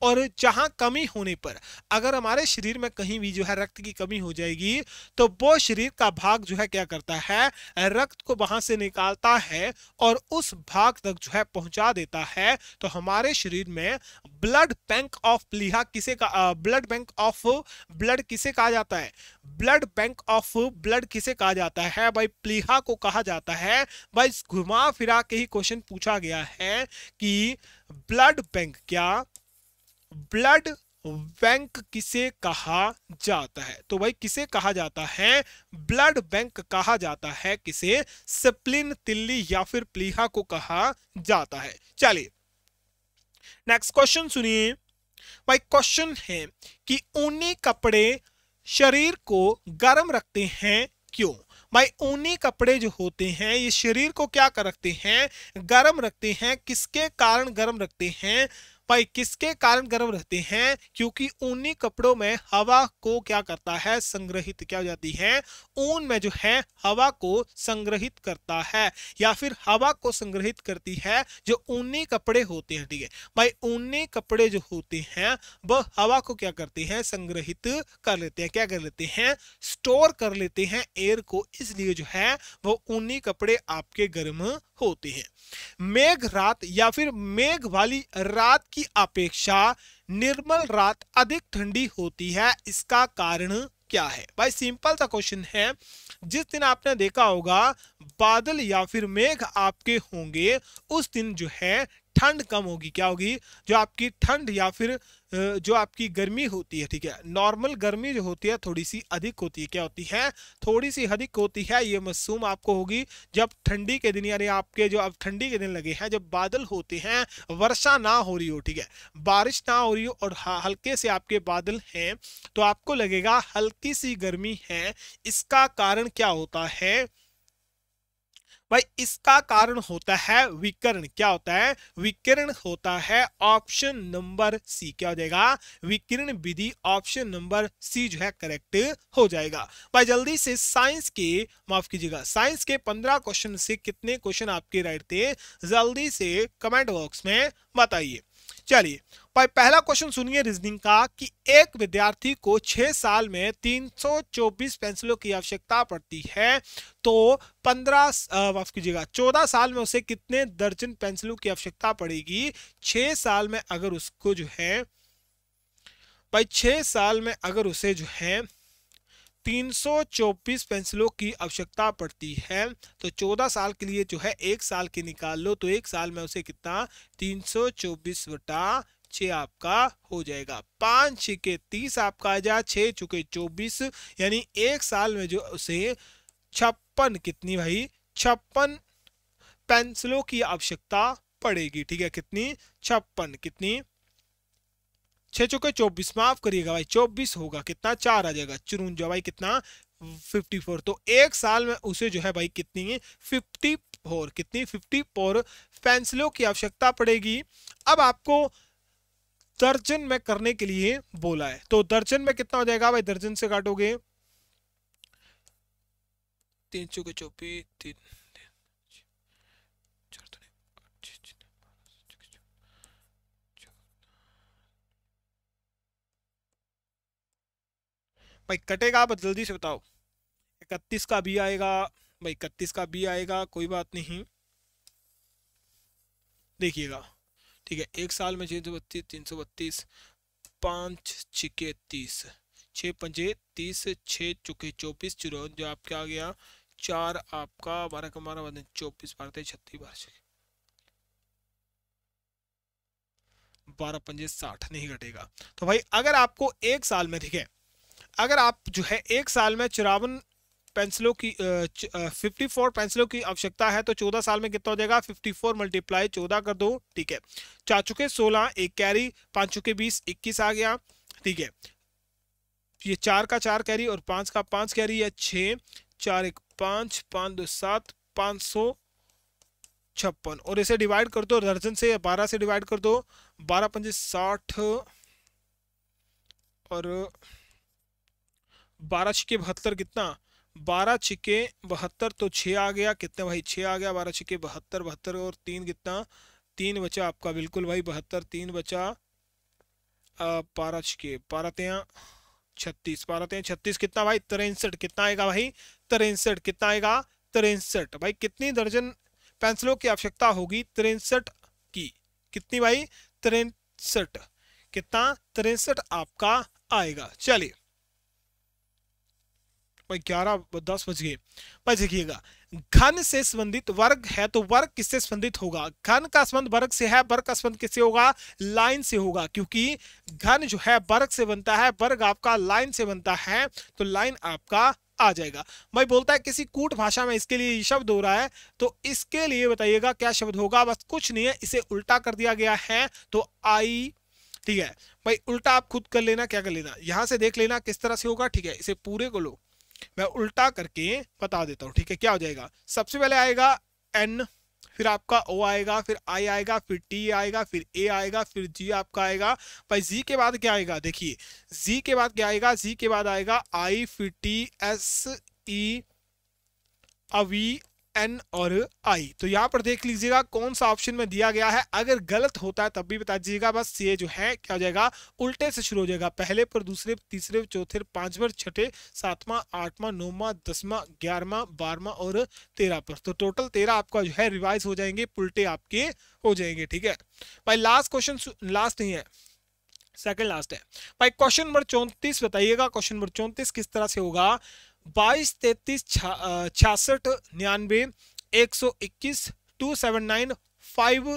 और जहां कमी होने पर अगर हमारे शरीर में कहीं भी जो है रक्त की कमी हो जाएगी तो वो शरीर का भाग जो है क्या करता है रक्त को वहां से निकालता है और उस भाग तक जो है पहुंचा देता है तो हमारे शरीर में ब्लड बैंक ऑफ प्लीहा किसे का ब्लड बैंक ऑफ ब्लड किसे कहा जाता है ब्लड बैंक ऑफ ब्लड किसे कहा जाता है भाई प्लीहा को कहा जाता है भाई घुमा फिरा के ही क्वेश्चन पूछा गया है कि ब्लड बैंक क्या ब्लड बैंक किसे कहा जाता है तो भाई किसे कहा जाता है ब्लड बैंक कहा जाता है किसे स्प्लिन तिल्ली या फिर प्लीहा को कहा जाता है चलिए नेक्स्ट क्वेश्चन सुनिए भाई क्वेश्चन है कि ऊनी कपड़े शरीर को गर्म रखते हैं क्यों भाई ऊनी कपड़े जो होते हैं ये शरीर को क्या कर रखते हैं गर्म रखते हैं किसके कारण गर्म रखते हैं पर किसके कारण गर्म रहते हैं क्योंकि ऊनी कपड़ों में हवा को क्या करता है संग्रहित क्या हो जाती है ऊन में जो है हवा को संग्रहित करता है या फिर हवा को संग्रहित करती है जो ऊनी कपड़े होते हैं ठीक है भाई ऊनी कपड़े जो होते हैं वह हवा को क्या करते हैं संग्रहित कर लेते हैं क्या कर लेते हैं स्टोर कर लेते हैं एयर को इसलिए जो है वो ऊनी कपड़े आपके गर्म होते हैं मेघ रात या फिर मेघ वाली रात की अपेक्षा निर्मल रात अधिक ठंडी होती है इसका कारण क्या है भाई सिंपल सा क्वेश्चन है जिस दिन आपने देखा होगा बादल या फिर मेघ आपके होंगे उस दिन जो है ठंड कम होगी क्या होगी जो आपकी ठंड या फिर जो आपकी गर्मी होती है ठीक है नॉर्मल गर्मी जो होती है थोड़ी सी अधिक होती है क्या होती है थोड़ी सी अधिक होती है ये मसूम आपको होगी जब ठंडी के दिन यानी आपके जो अब ठंडी के दिन लगे हैं जब बादल होते हैं वर्षा ना हो रही हो ठीक है बारिश ना हो रही हो और हल्के से आपके बादल हैं तो आपको लगेगा हल्की सी गर्मी है इसका कारण क्या होता है भाई इसका कारण होता है विकर्ण क्या होता है विकर्ण होता है ऑप्शन नंबर सी क्या हो जाएगा विकिरण विधि ऑप्शन नंबर सी जो है करेक्ट हो जाएगा भाई जल्दी से साइंस के माफ कीजिएगा साइंस के पंद्रह क्वेश्चन से कितने क्वेश्चन आपके राइट थे जल्दी से कमेंट बॉक्स में बताइए चलिए भाई पहला क्वेश्चन सुनिए रीजनिंग का कि एक विद्यार्थी को छह साल में तीन सौ चौबीस पेंसिलों की आवश्यकता पड़ती है तो पंद्रह माफ कीजिएगा चौदह साल में उसे कितने दर्जन पेंसिलों की आवश्यकता पड़ेगी छह साल में अगर उसको जो है भाई छह साल में अगर उसे जो है तीन सौ चौबीस पेंसिलों की आवश्यकता पड़ती है तो चौदह साल के लिए जो है एक साल के निकाल लो तो एक साल में उसे कितना तीन सौ चौबीस बटा छ आपका हो जाएगा पांच छ के तीस आपका आ जाए छः चुके चौबीस यानी एक साल में जो उसे छप्पन कितनी भाई छप्पन पेंसिलों की आवश्यकता पड़ेगी ठीक है कितनी छप्पन कितनी छः चुके चौबीस माफ करिएगा भाई चौबीस होगा कितना चार आ जाएगा चुरुंजा भाई कितना फिफ्टी फोर तो एक साल में उसे जो है भाई कितनी फिफ्टी फोर कितनी फिफ्टी फोर पेंसिलों की आवश्यकता पड़ेगी अब आपको दर्जन में करने के लिए बोला है तो दर्जन में कितना हो जाएगा भाई दर्जन से काटोगे तीन चौके चौपी तीन भाई कटेगा आप जल्दी से बताओ इकतीस का भी आएगा भाई इकतीस का भी आएगा कोई बात नहीं देखिएगा ठीक है एक साल में छः सौ बत्तीस तीन सौ बत्तीस पाँच छिके तीस छः पंजे तीस छः चुके चौबीस चुरो जो आपके आ गया चार आपका बारह का बारह बदन चौबीस भारत छत्तीस बारह छः बारह पंजे साठ नहीं घटेगा तो भाई अगर आपको एक साल में ठीक है अगर आप जो है एक साल में चौरावन पेंसिलों की फिफ्टी फोर पेंसिलों की आवश्यकता है तो चौदह साल में कितना हो जाएगा फिफ्टी फोर मल्टीप्लाई चौदह कर दो ठीक है चार चुके सोलह एक कैरी पाँच चुके बीस इक्कीस आ गया ठीक है ये चार का चार कैरी और पाँच का पाँच कैरी है छः चार एक पाँच पाँच दो सात पाँच सौ छप्पन और इसे डिवाइड कर दो दर्जन से बारह से डिवाइड कर दो बारह पंच साठ और बारह छः बहत्तर कितना बारह छिके बहत्तर तो छः आ गया कितने भाई छः आ गया बारह छिके बहत्तर बहत्तर और तीन कितना तीन बचा आपका बिल्कुल भाई बहत्तर तीन बचा बारह छिके बारह तेरह छत्तीस बारह तेरह छत्तीस कितना भाई तिरसठ कितना आएगा भाई तिरसठ कितना आएगा तिरसठ भाई कितनी दर्जन पेंसिलों की आवश्यकता होगी तिरसठ की कितनी भाई तिरसठ कितना तिरसठ आपका आएगा चलिए भाई ग्यारह दस बज गए भाई देखिएगा घन से संबंधित वर्ग है तो वर्ग किससे संबंधित होगा घन का संबंध वर्ग से है वर्ग का संबंध किससे होगा लाइन से होगा क्योंकि घन जो है वर्ग से बनता है वर्ग आपका लाइन से बनता है तो लाइन आपका आ जाएगा भाई बोलता है किसी कूट भाषा में इसके लिए शब्द हो रहा है तो इसके लिए बताइएगा क्या शब्द होगा बस कुछ नहीं है इसे उल्टा कर दिया गया है तो आई ठीक है भाई उल्टा आप खुद कर लेना क्या कर लेना यहां से देख लेना किस तरह से होगा ठीक है इसे पूरे को लो मैं उल्टा करके बता देता हूँ ठीक है क्या हो जाएगा सबसे पहले आएगा एन फिर आपका ओ आएगा फिर आई आएगा फिर टी आएगा फिर ए आएगा फिर जी आपका आएगा भाई जी के बाद क्या आएगा देखिए जी के बाद क्या आएगा जी के बाद आएगा आई फिर टी एस ई अवी एन और आई तो यहाँ पर देख लीजिएगा कौन सा ऑप्शन में दिया गया है अगर गलत होता है तब भी बता दीजिएगा बस ये जो है क्या हो जाएगा उल्टे से शुरू हो जाएगा पहले पर दूसरे तीसरे चौथे पांचवें छठे सातवां आठवां नौवां दसवां ग्यारहवां बारहवां और तेरह पर तो टोटल तेरह आपका जो है रिवाइज हो जाएंगे उल्टे आपके हो जाएंगे ठीक है भाई लास्ट क्वेश्चन लास्ट नहीं है सेकेंड लास्ट है भाई क्वेश्चन नंबर चौंतीस बताइएगा क्वेश्चन नंबर चौंतीस किस तरह से होगा बाईस तैतीस छियासठ निन्यानवे एक सौ इक्कीस two seven nine five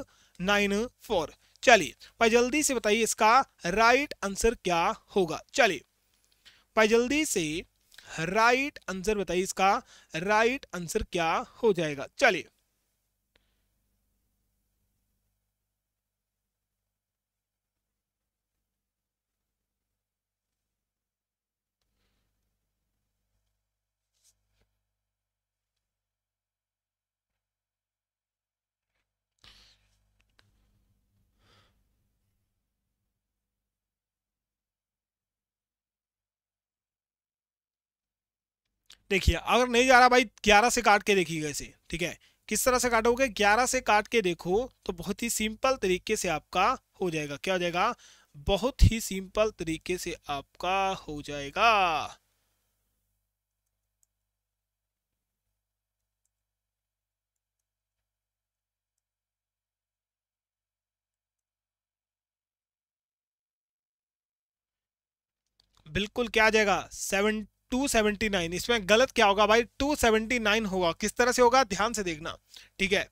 nine four चलिए भाई जल्दी से बताइए इसका राइट आंसर क्या होगा चलिए भाई जल्दी से राइट आंसर बताइए इसका राइट आंसर क्या हो जाएगा चलिए देखिए अगर नहीं जा रहा भाई ग्यारह से काट के देखिएगा इसे ठीक है किस तरह से काटोगे ग्यारह से काट के देखो तो बहुत ही सिंपल तरीके से आपका हो जाएगा क्या हो जाएगा बहुत ही सिंपल तरीके से आपका हो जाएगा बिल्कुल क्या आ जाएगा 279 इसमें गलत क्या होगा भाई 279 होगा किस तरह से होगा ध्यान से देखना ठीक है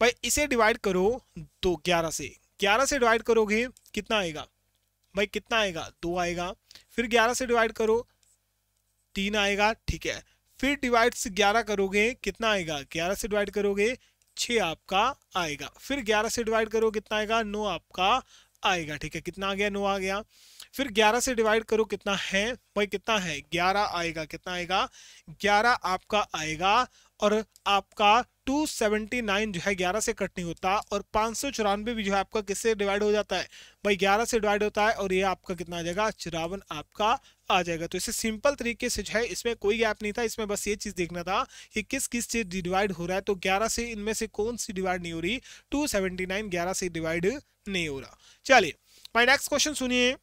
भाई इसे डिवाइड करो दो ग्यारह से ग्यारह से डिवाइड करोगे कितना आएगा भाई कितना आएगा दो आएगा फिर ग्यारह से डिवाइड करो तीन आएगा ठीक है फिर डिवाइड से ग्यारह करोगे कितना आएगा ग्यारह से डिवाइड करोगे छः आपका आएगा फिर ग्यारह से डिवाइड करो कितना आएगा नौ आपका आएगा ठीक है कितना आ गया नौ आ गया फिर 11 से डिवाइड करो कितना है भाई कितना है 11 आएगा कितना आएगा 11 आपका आएगा और आपका 279 जो है 11 से कट नहीं होता और पाँच भी जो है आपका किससे डिवाइड हो जाता है भाई 11 से डिवाइड होता है और ये आपका कितना आ जाएगा चौरावन आपका आ जाएगा तो इसे सिंपल तरीके से जो है इसमें कोई गैप नहीं था इसमें बस ये चीज़ देखना था कि किस किस चीज़ डिवाइड हो रहा है तो ग्यारह से इनमें से कौन सी डिवाइड नहीं हो रही टू सेवेंटी से डिवाइड नहीं हो रहा चलिए माई नेक्स्ट क्वेश्चन सुनिए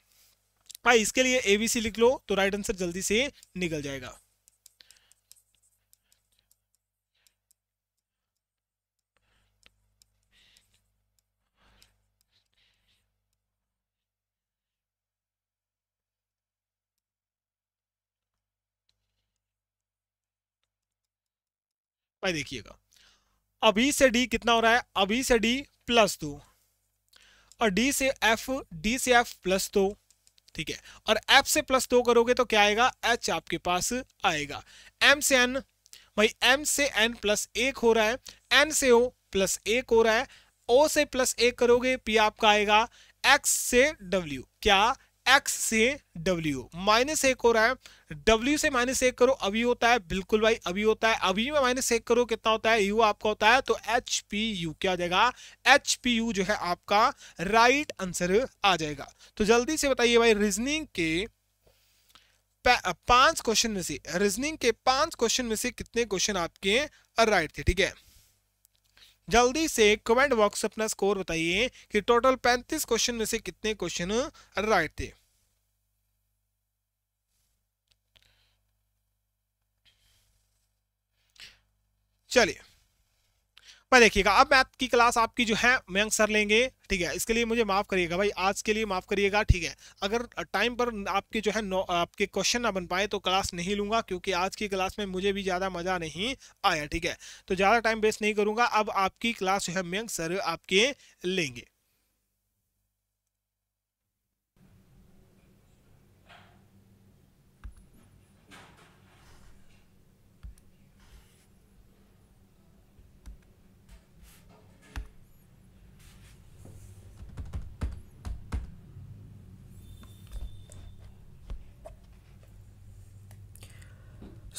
भाई इसके लिए एबीसी लिख लो तो राइट आंसर जल्दी से निकल जाएगा भाई देखिएगा अभी से डी कितना हो रहा है अभी से डी प्लस दो और डी से एफ डी से एफ प्लस दो ठीक है और एफ से प्लस दो करोगे तो क्या आएगा एच आपके पास आएगा एम से एन भाई एम से एन प्लस एक हो रहा है एन से ओ प्लस एक हो रहा है ओ से प्लस एक करोगे पी आपका आएगा एक्स से डब्ल्यू क्या एक्स से डब्ल्यू माइनस एक हो रहा है डब्ल्यू से माइनस एक करो अभी होता है बिल्कुल भाई अभी होता है अभी में माइनस एक करो कितना होता है u आपका होता है तो एच पी यू क्या आ जाएगा एच पी यू जो है आपका राइट आंसर आ जाएगा तो जल्दी से बताइए भाई रीजनिंग के पांच क्वेश्चन में से रीजनिंग के पांच क्वेश्चन में से कितने क्वेश्चन आपके राइट थे ठीक है जल्दी से कमेंट बॉक्स अपना स्कोर बताइए कि टोटल 35 क्वेश्चन में से कितने क्वेश्चन राइट थे चलिए भाई देखिएगा अब मैथ की क्लास आपकी जो है मयंक सर लेंगे ठीक है इसके लिए मुझे माफ़ करिएगा भाई आज के लिए माफ़ करिएगा ठीक है अगर टाइम पर आपके जो है नो आपके क्वेश्चन ना बन पाए तो क्लास नहीं लूँगा क्योंकि आज की क्लास में मुझे भी ज़्यादा मज़ा नहीं आया ठीक है तो ज़्यादा टाइम वेस्ट नहीं करूँगा अब आपकी क्लास जो है मयंक सर आपके लेंगे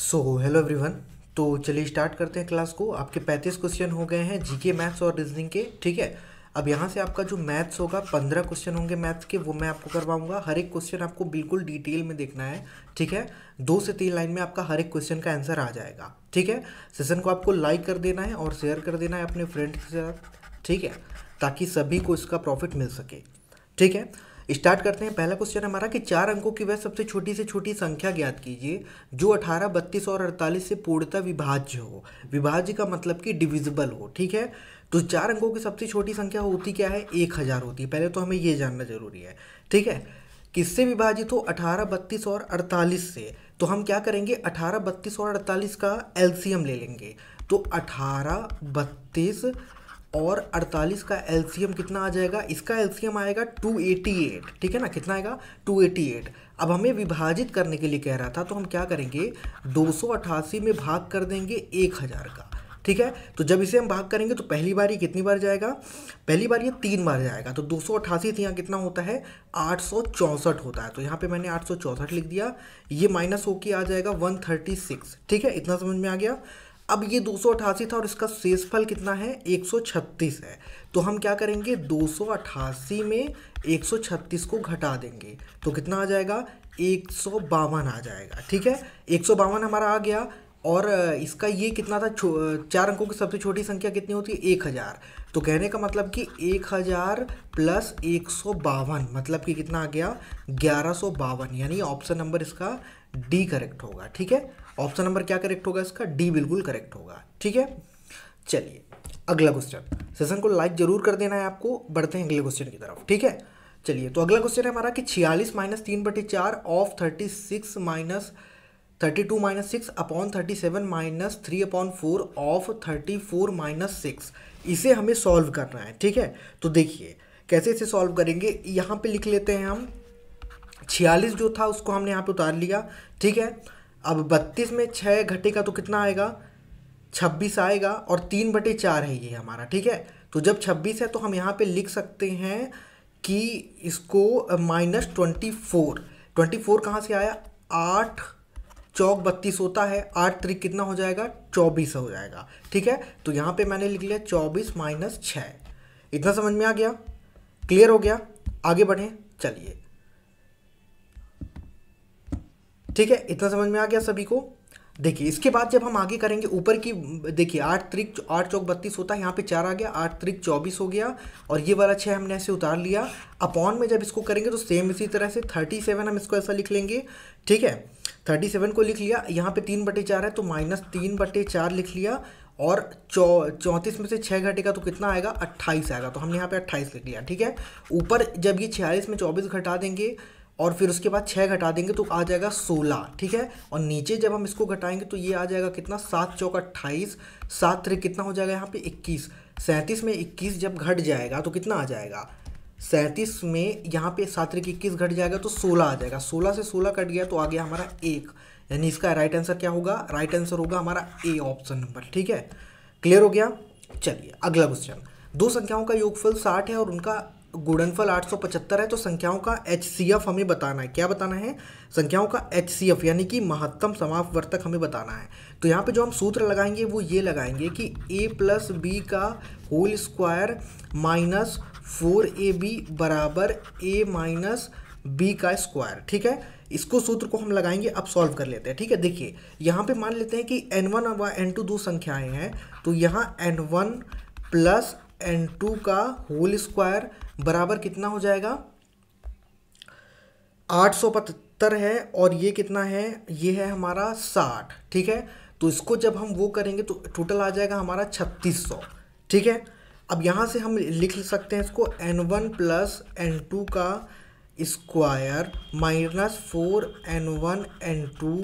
सो हेलो एवरीवन तो चलिए स्टार्ट करते हैं क्लास को आपके पैंतीस क्वेश्चन हो गए हैं जीके मैथ्स और रीजनिंग के ठीक है अब यहाँ से आपका जो मैथ्स होगा पंद्रह क्वेश्चन होंगे मैथ्स के वो मैं आपको करवाऊंगा हर एक क्वेश्चन आपको बिल्कुल डिटेल में देखना है ठीक है दो से तीन लाइन में आपका हर एक क्वेश्चन का आंसर आ जाएगा ठीक है सेशन को आपको लाइक कर देना है और शेयर कर देना है अपने फ्रेंड के साथ ठीक है ताकि सभी को इसका प्रॉफिट मिल सके ठीक है स्टार्ट करते हैं पहला क्वेश्चन हमारा कि चार अंकों की वह सबसे छोटी से छोटी संख्या ज्ञात कीजिए जो अठारह बत्तीस और अड़तालीस से पूर्णतः विभाज्य हो विभाज्य का मतलब कि डिविजिबल हो ठीक है तो चार अंकों की सबसे छोटी संख्या होती क्या है एक हज़ार होती है पहले तो हमें यह जानना जरूरी है ठीक है किससे विभाजित हो अठारह बत्तीस और अड़तालीस से तो हम क्या करेंगे अठारह बत्तीस और अड़तालीस का एल्सियम ले लेंगे तो अठारह बत्तीस और 48 का एलसीएम कितना आ जाएगा इसका एलसीएम आएगा 288 ठीक है ना कितना आएगा 288 अब हमें विभाजित करने के लिए कह रहा था तो हम क्या करेंगे दो में भाग कर देंगे 1000 का ठीक है तो जब इसे हम भाग करेंगे तो पहली बार ये कितनी बार जाएगा पहली बार ये तीन बार जाएगा तो दो सौ अट्ठासी यहाँ कितना होता है आठ सौ चौंसठ होता है तो यहाँ पे मैंने आठ सौ चौंसठ लिख दिया ये माइनस होके आ जाएगा वन थर्टी सिक्स ठीक है इतना समझ में आ गया अब ये दो था और इसका शेषफल कितना है 136 है तो हम क्या करेंगे 288 में 136 को घटा देंगे तो कितना आ जाएगा एक आ जाएगा ठीक है एक हमारा आ गया और इसका ये कितना था चार अंकों की सबसे छोटी संख्या कितनी होती है एक हज़ार तो कहने का मतलब कि एक हज़ार प्लस एक सौ बावन मतलब कि कितना आ गया ग्यारह सौ बावन यानी ऑप्शन नंबर इसका डी करेक्ट होगा ठीक है ऑप्शन नंबर क्या करेक्ट होगा इसका डी बिल्कुल करेक्ट होगा ठीक है चलिए अगला क्वेश्चन सेशन को लाइक जरूर कर देना है आपको बढ़ते हैं अगले क्वेश्चन की तरफ ठीक है चलिए तो अगला क्वेश्चन है हमारा कि छियालीस माइनस तीन बटे चार of thirty six minus thirty two minus six upon thirty seven minus three upon four of thirty four minus six इसे हमें सॉल्व करना है ठीक है तो देखिए कैसे इसे सॉल्व करेंगे यहाँ पे लिख लेते हैं हम छियालीस जो था उसको हमने यहाँ पे उतार लिया ठीक है अब बत्तीस में छः घटेगा तो कितना आएगा छब्बीस आएगा और तीन बटे चार है ये हमारा ठीक है तो जब छब्बीस है तो हम यहाँ पे लिख सकते हैं कि इसको minus twenty four twenty four कहाँ से आया आठ चौक बत्तीस होता है आठ त्रिक कितना हो जाएगा चौबीस हो जाएगा ठीक है तो यहाँ पे मैंने लिख लिया चौबीस माइनस छः इतना समझ में आ गया क्लियर हो गया आगे बढ़े चलिए ठीक है इतना समझ में आ गया सभी को देखिए इसके बाद जब हम आगे करेंगे ऊपर की देखिए आठ त्रिक आठ चौक बत्तीस होता है यहाँ पे चार आ गया आठ त्रिक चौबीस हो गया और ये वाला छः हमने ऐसे उतार लिया अपॉन में जब इसको करेंगे तो सेम इसी तरह से थर्टी सेवन हम इसको ऐसा लिख लेंगे ठीक है थर्टी सेवन को लिख लिया यहाँ पे तीन बटे चार है तो माइनस तीन बटे चार लिख लिया और चौ चौंतीस में से छः घटेगा तो कितना आएगा अट्ठाईस आएगा तो हमने यहाँ पे अट्ठाईस लिख लिया ठीक है ऊपर जब ये छियालीस में चौबीस घटा देंगे और फिर उसके बाद छः घटा देंगे तो आ जाएगा सोलह ठीक है और नीचे जब हम इसको घटाएंगे तो ये आ जाएगा कितना सात चौक अट्ठाईस सात त्रिक कितना हो जाएगा यहाँ पे इक्कीस सैंतीस में इक्कीस जब घट जाएगा तो कितना आ जाएगा सैंतीस में यहाँ पे सात तरीके इक्कीस घट जाएगा तो सोलह आ जाएगा सोलह से सोलह कट गया तो आ गया हमारा एक यानी इसका राइट आंसर क्या होगा राइट आंसर होगा हमारा ए ऑप्शन नंबर ठीक है क्लियर हो गया चलिए अगला क्वेश्चन दो संख्याओं का योगफल साठ है और उनका गुणनफल पचहत्तर है तो संख्याओं का एच हमें बताना है क्या बताना है संख्याओं का एच यानी कि महत्तम समापवर्तक हमें बताना है तो यहाँ पे जो हम सूत्र लगाएंगे वो ये लगाएंगे कि ए प्लस बी का whole square minus four A B बराबर ए माइनस बी का स्क्वायर ठीक है इसको सूत्र को हम लगाएंगे अब सॉल्व कर लेते हैं ठीक है देखिए यहाँ पे मान लेते हैं कि एन वन व एन टू दो संख्याएं हैं तो यहाँ N one plus N two का होल स्क्वायर बराबर कितना हो जाएगा आठ सौ पचहत्तर है और ये कितना है ये है हमारा साठ ठीक है तो इसको जब हम वो करेंगे तो टोटल आ जाएगा हमारा छत्तीस सौ ठीक है अब यहाँ से हम लिख सकते हैं इसको N one plus N two का square minus four N one N two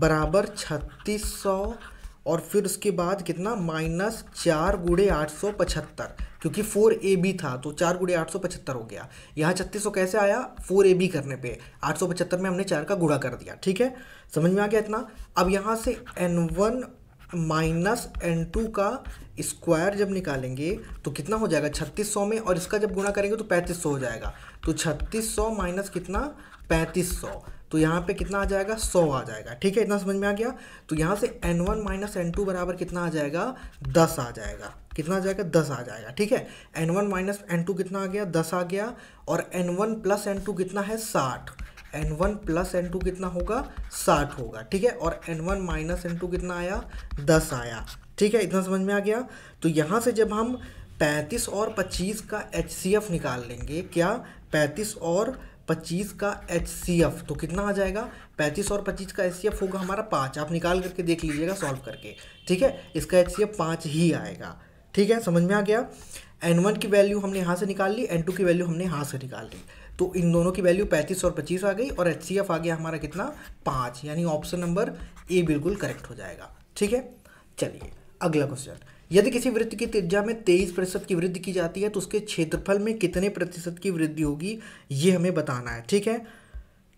बराबर छत्तीस सौ और फिर उसके बाद कितना माइनस चार गुड़े आठ सौ पचहत्तर क्योंकि फोर ए बी था तो चार गुड़े आठ सौ पचहत्तर हो गया यहाँ छत्तीस सौ कैसे आया फोर ए बी करने पे आठ सौ पचहत्तर में हमने चार का गुड़ा कर दिया ठीक है समझ में आ गया इतना अब यहाँ से N one minus N two का स्क्वायर जब निकालेंगे तो कितना हो जाएगा छत्तीस सौ में और इसका जब गुणा करेंगे तो पैंतीस सौ हो जाएगा तो छत्तीस सौ माइनस कितना पैंतीस सौ तो यहाँ पे कितना आ जाएगा सौ आ जाएगा ठीक है इतना समझ में आ गया तो यहाँ से N one minus N two बराबर कितना आ जाएगा दस आ जाएगा कितना आ जाएगा दस आ जाएगा ठीक है N one minus N two कितना आ गया दस आ गया और N one plus N two कितना है साठ N one plus N two कितना होगा साठ होगा ठीक है और N one minus N two कितना आया दस आया ठीक है इतना समझ में आ गया तो यहाँ से जब हम पैंतीस और पच्चीस का एच निकाल लेंगे क्या पैंतीस और पच्चीस का एच तो कितना आ जाएगा पैंतीस और पच्चीस का एच होगा हमारा पाँच आप निकाल करके देख लीजिएगा सॉल्व करके ठीक है इसका एच सी ही आएगा ठीक है समझ में आ गया एन वन की वैल्यू हमने यहाँ से निकाल ली एन टू की वैल्यू हमने यहाँ से निकाल ली तो इन दोनों की वैल्यू पैंतीस और पच्चीस आ गई और एच सी एफ आ गया हमारा कितना पाँच यानी ऑप्शन नंबर ए बिल्कुल करेक्ट हो जाएगा ठीक है चलिए अगला क्वेश्चन यदि किसी वृत्त की त्रिज्या में तेईस प्रतिशत की वृद्धि की जाती है तो उसके क्षेत्रफल में कितने प्रतिशत की वृद्धि होगी ये हमें बताना है ठीक है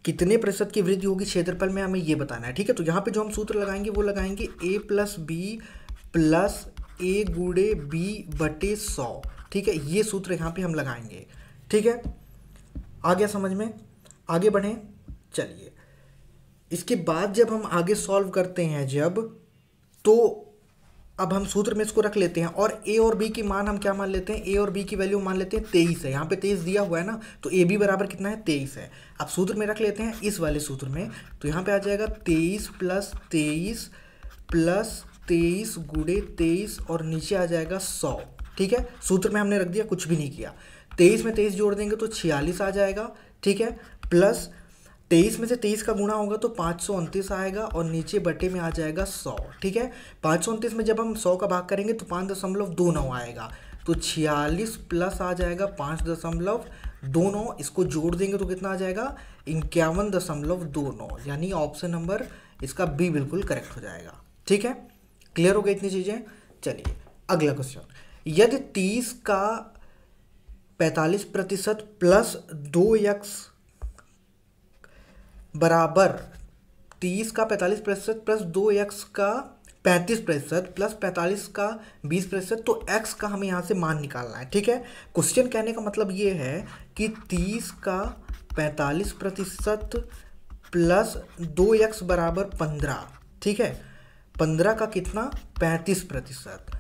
कितने प्रतिशत की वृद्धि होगी क्षेत्रफल में हमें ये बताना है ठीक है तो यहाँ पे जो हम सूत्र लगाएंगे वो लगाएंगे A plus B plus A गुड़े बी बटे सौ ठीक है ये सूत्र यहाँ पे हम लगाएंगे ठीक है आ गया समझ में आगे बढ़ें चलिए इसके बाद जब हम आगे सॉल्व करते हैं जब तो अब हम सूत्र में इसको रख लेते हैं और ए और बी की मान हम क्या मान लेते हैं ए और बी की वैल्यू मान लेते हैं तेईस है यहाँ पे तेईस दिया हुआ है ना तो ए बी बराबर कितना है तेईस है अब सूत्र में रख लेते हैं इस वाले सूत्र में तो यहाँ पे आ जाएगा तेईस प्लस तेईस प्लस तेईस गुड़े तेईस और नीचे आ जाएगा सौ ठीक है सूत्र में हमने रख दिया कुछ भी नहीं किया तेईस में तेईस जोड़ देंगे तो छियालीस आ जाएगा ठीक है प्लस तेईस में से तेईस का गुणा होगा तो पाँच सौ उनतीस आएगा और नीचे बटे में आ जाएगा सौ ठीक है पाँच सौ उनतीस में जब हम सौ का भाग करेंगे तो पाँच दशमलव दो नौ आएगा तो छियालीस प्लस आ जाएगा पाँच दशमलव दो नौ इसको जोड़ देंगे तो कितना आ जाएगा इक्यावन दशमलव दो नौ यानी ऑप्शन नंबर इसका बी बिल्कुल करेक्ट हो जाएगा ठीक है क्लियर हो गई इतनी चीज़ें चलिए अगला क्वेश्चन यदि तीस का पैंतालीस प्रतिशत प्लस दो यक्स बराबर तीस का पैंतालीस प्रतिशत प्लस दो एक्स का पैंतीस प्रतिशत प्लस पैंतालीस का बीस प्रतिशत तो एक्स का हमें यहाँ से मान निकालना है ठीक है क्वेश्चन कहने का मतलब ये है कि तीस का पैंतालीस प्रतिशत प्लस दो एक्स बराबर पंद्रह ठीक है पंद्रह का कितना पैंतीस प्रतिशत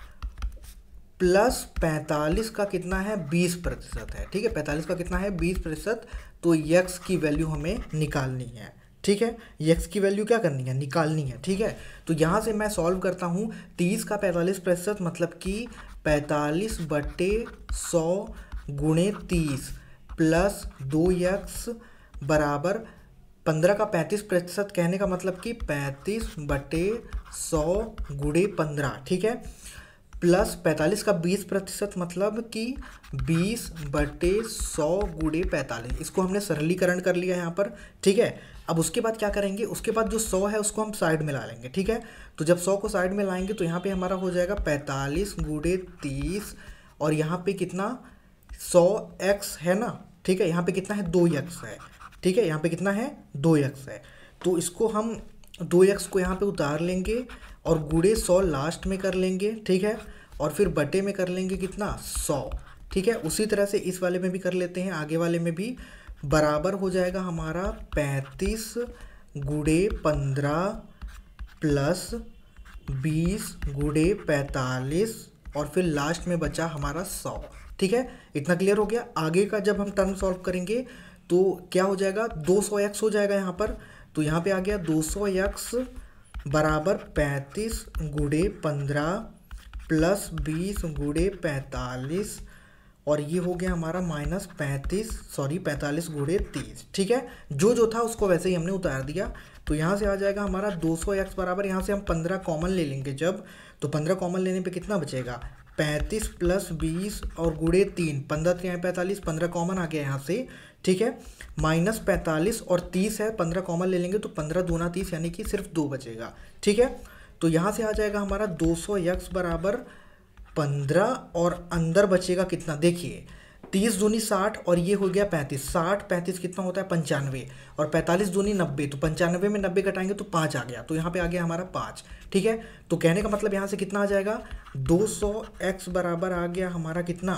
प्लस पैंतालीस का कितना है बीस प्रतिशत है ठीक है पैंतालीस का कितना है बीस प्रतिशत तो यक्स की वैल्यू हमें निकालनी है ठीक है यक्स की वैल्यू क्या करनी है निकालनी है ठीक है तो यहाँ से मैं सॉल्व करता हूँ तीस का पैंतालीस प्रतिशत मतलब कि पैंतालीस बटे सौ गुणे तीस प्लस दो यक्स बराबर पंद्रह का पैंतीस प्रतिशत कहने का मतलब कि पैंतीस बटे सौ गुणे पंद्रह ठीक है प्लस पैंतालीस का बीस प्रतिशत मतलब कि बीस बटे सौ गुड़े पैंतालीस इसको हमने सरलीकरण कर लिया है यहाँ पर ठीक है अब उसके बाद क्या करेंगे उसके बाद जो सौ है उसको हम साइड में ला लेंगे ठीक है तो जब सौ को साइड में लाएंगे तो यहाँ पे हमारा हो जाएगा पैंतालीस गुड़े तीस और यहाँ पे कितना सौ एक्स है ना ठीक है यहाँ पे कितना है दो एक्स है ठीक है यहाँ पे कितना है दो एक्स है तो इसको हम दो एक्स को यहाँ पे उतार लेंगे और गुड़े सौ लास्ट में कर लेंगे ठीक है और फिर बटे में कर लेंगे कितना सौ ठीक है उसी तरह से इस वाले में भी कर लेते हैं आगे वाले में भी बराबर हो जाएगा हमारा पैंतीस गुड़े पंद्रह प्लस बीस गुड़े पैंतालीस और फिर लास्ट में बचा हमारा सौ ठीक है इतना क्लियर हो गया आगे का जब हम टर्म सॉल्व करेंगे तो क्या हो जाएगा दो सौ एक्स हो जाएगा यहाँ पर तो यहाँ पे आ गया दो सौ एक्स बराबर पैंतीस गुड़े पंद्रह प्लस बीस गुड़े पैंतालीस और ये हो गया हमारा माइनस पैंतीस सॉरी पैंतालीस गुड़े तीस ठीक है जो जो था उसको वैसे ही हमने उतार दिया तो यहाँ से आ जाएगा हमारा दो सौ एक्स बराबर यहाँ से हम पंद्रह कॉमन ले लेंगे जब तो पंद्रह कॉमन लेने पे कितना बचेगा पैंतीस प्लस बीस और गुड़े तीन पंद्रह तीन पैंतालीस पंद्रह कॉमन आ गया यहाँ से ठीक है माइनस पैंतालीस और तीस है पंद्रह कॉमन ले लेंगे तो पंद्रह ना तीस यानी कि सिर्फ दो बचेगा ठीक है तो यहाँ से आ जाएगा हमारा दो सौ यक्स बराबर पंद्रह और अंदर बचेगा कितना देखिए तीस दूनी साठ और ये हो गया पैंतीस साठ पैंतीस कितना होता है पंचानवे और पैंतालीस दूनी नब्बे तो पंचानवे में नब्बे कटाएंगे तो पाँच आ गया तो यहाँ पे आ गया हमारा पाँच ठीक है तो कहने का मतलब यहाँ से कितना आ जाएगा दो सौ एक्स बराबर आ गया हमारा कितना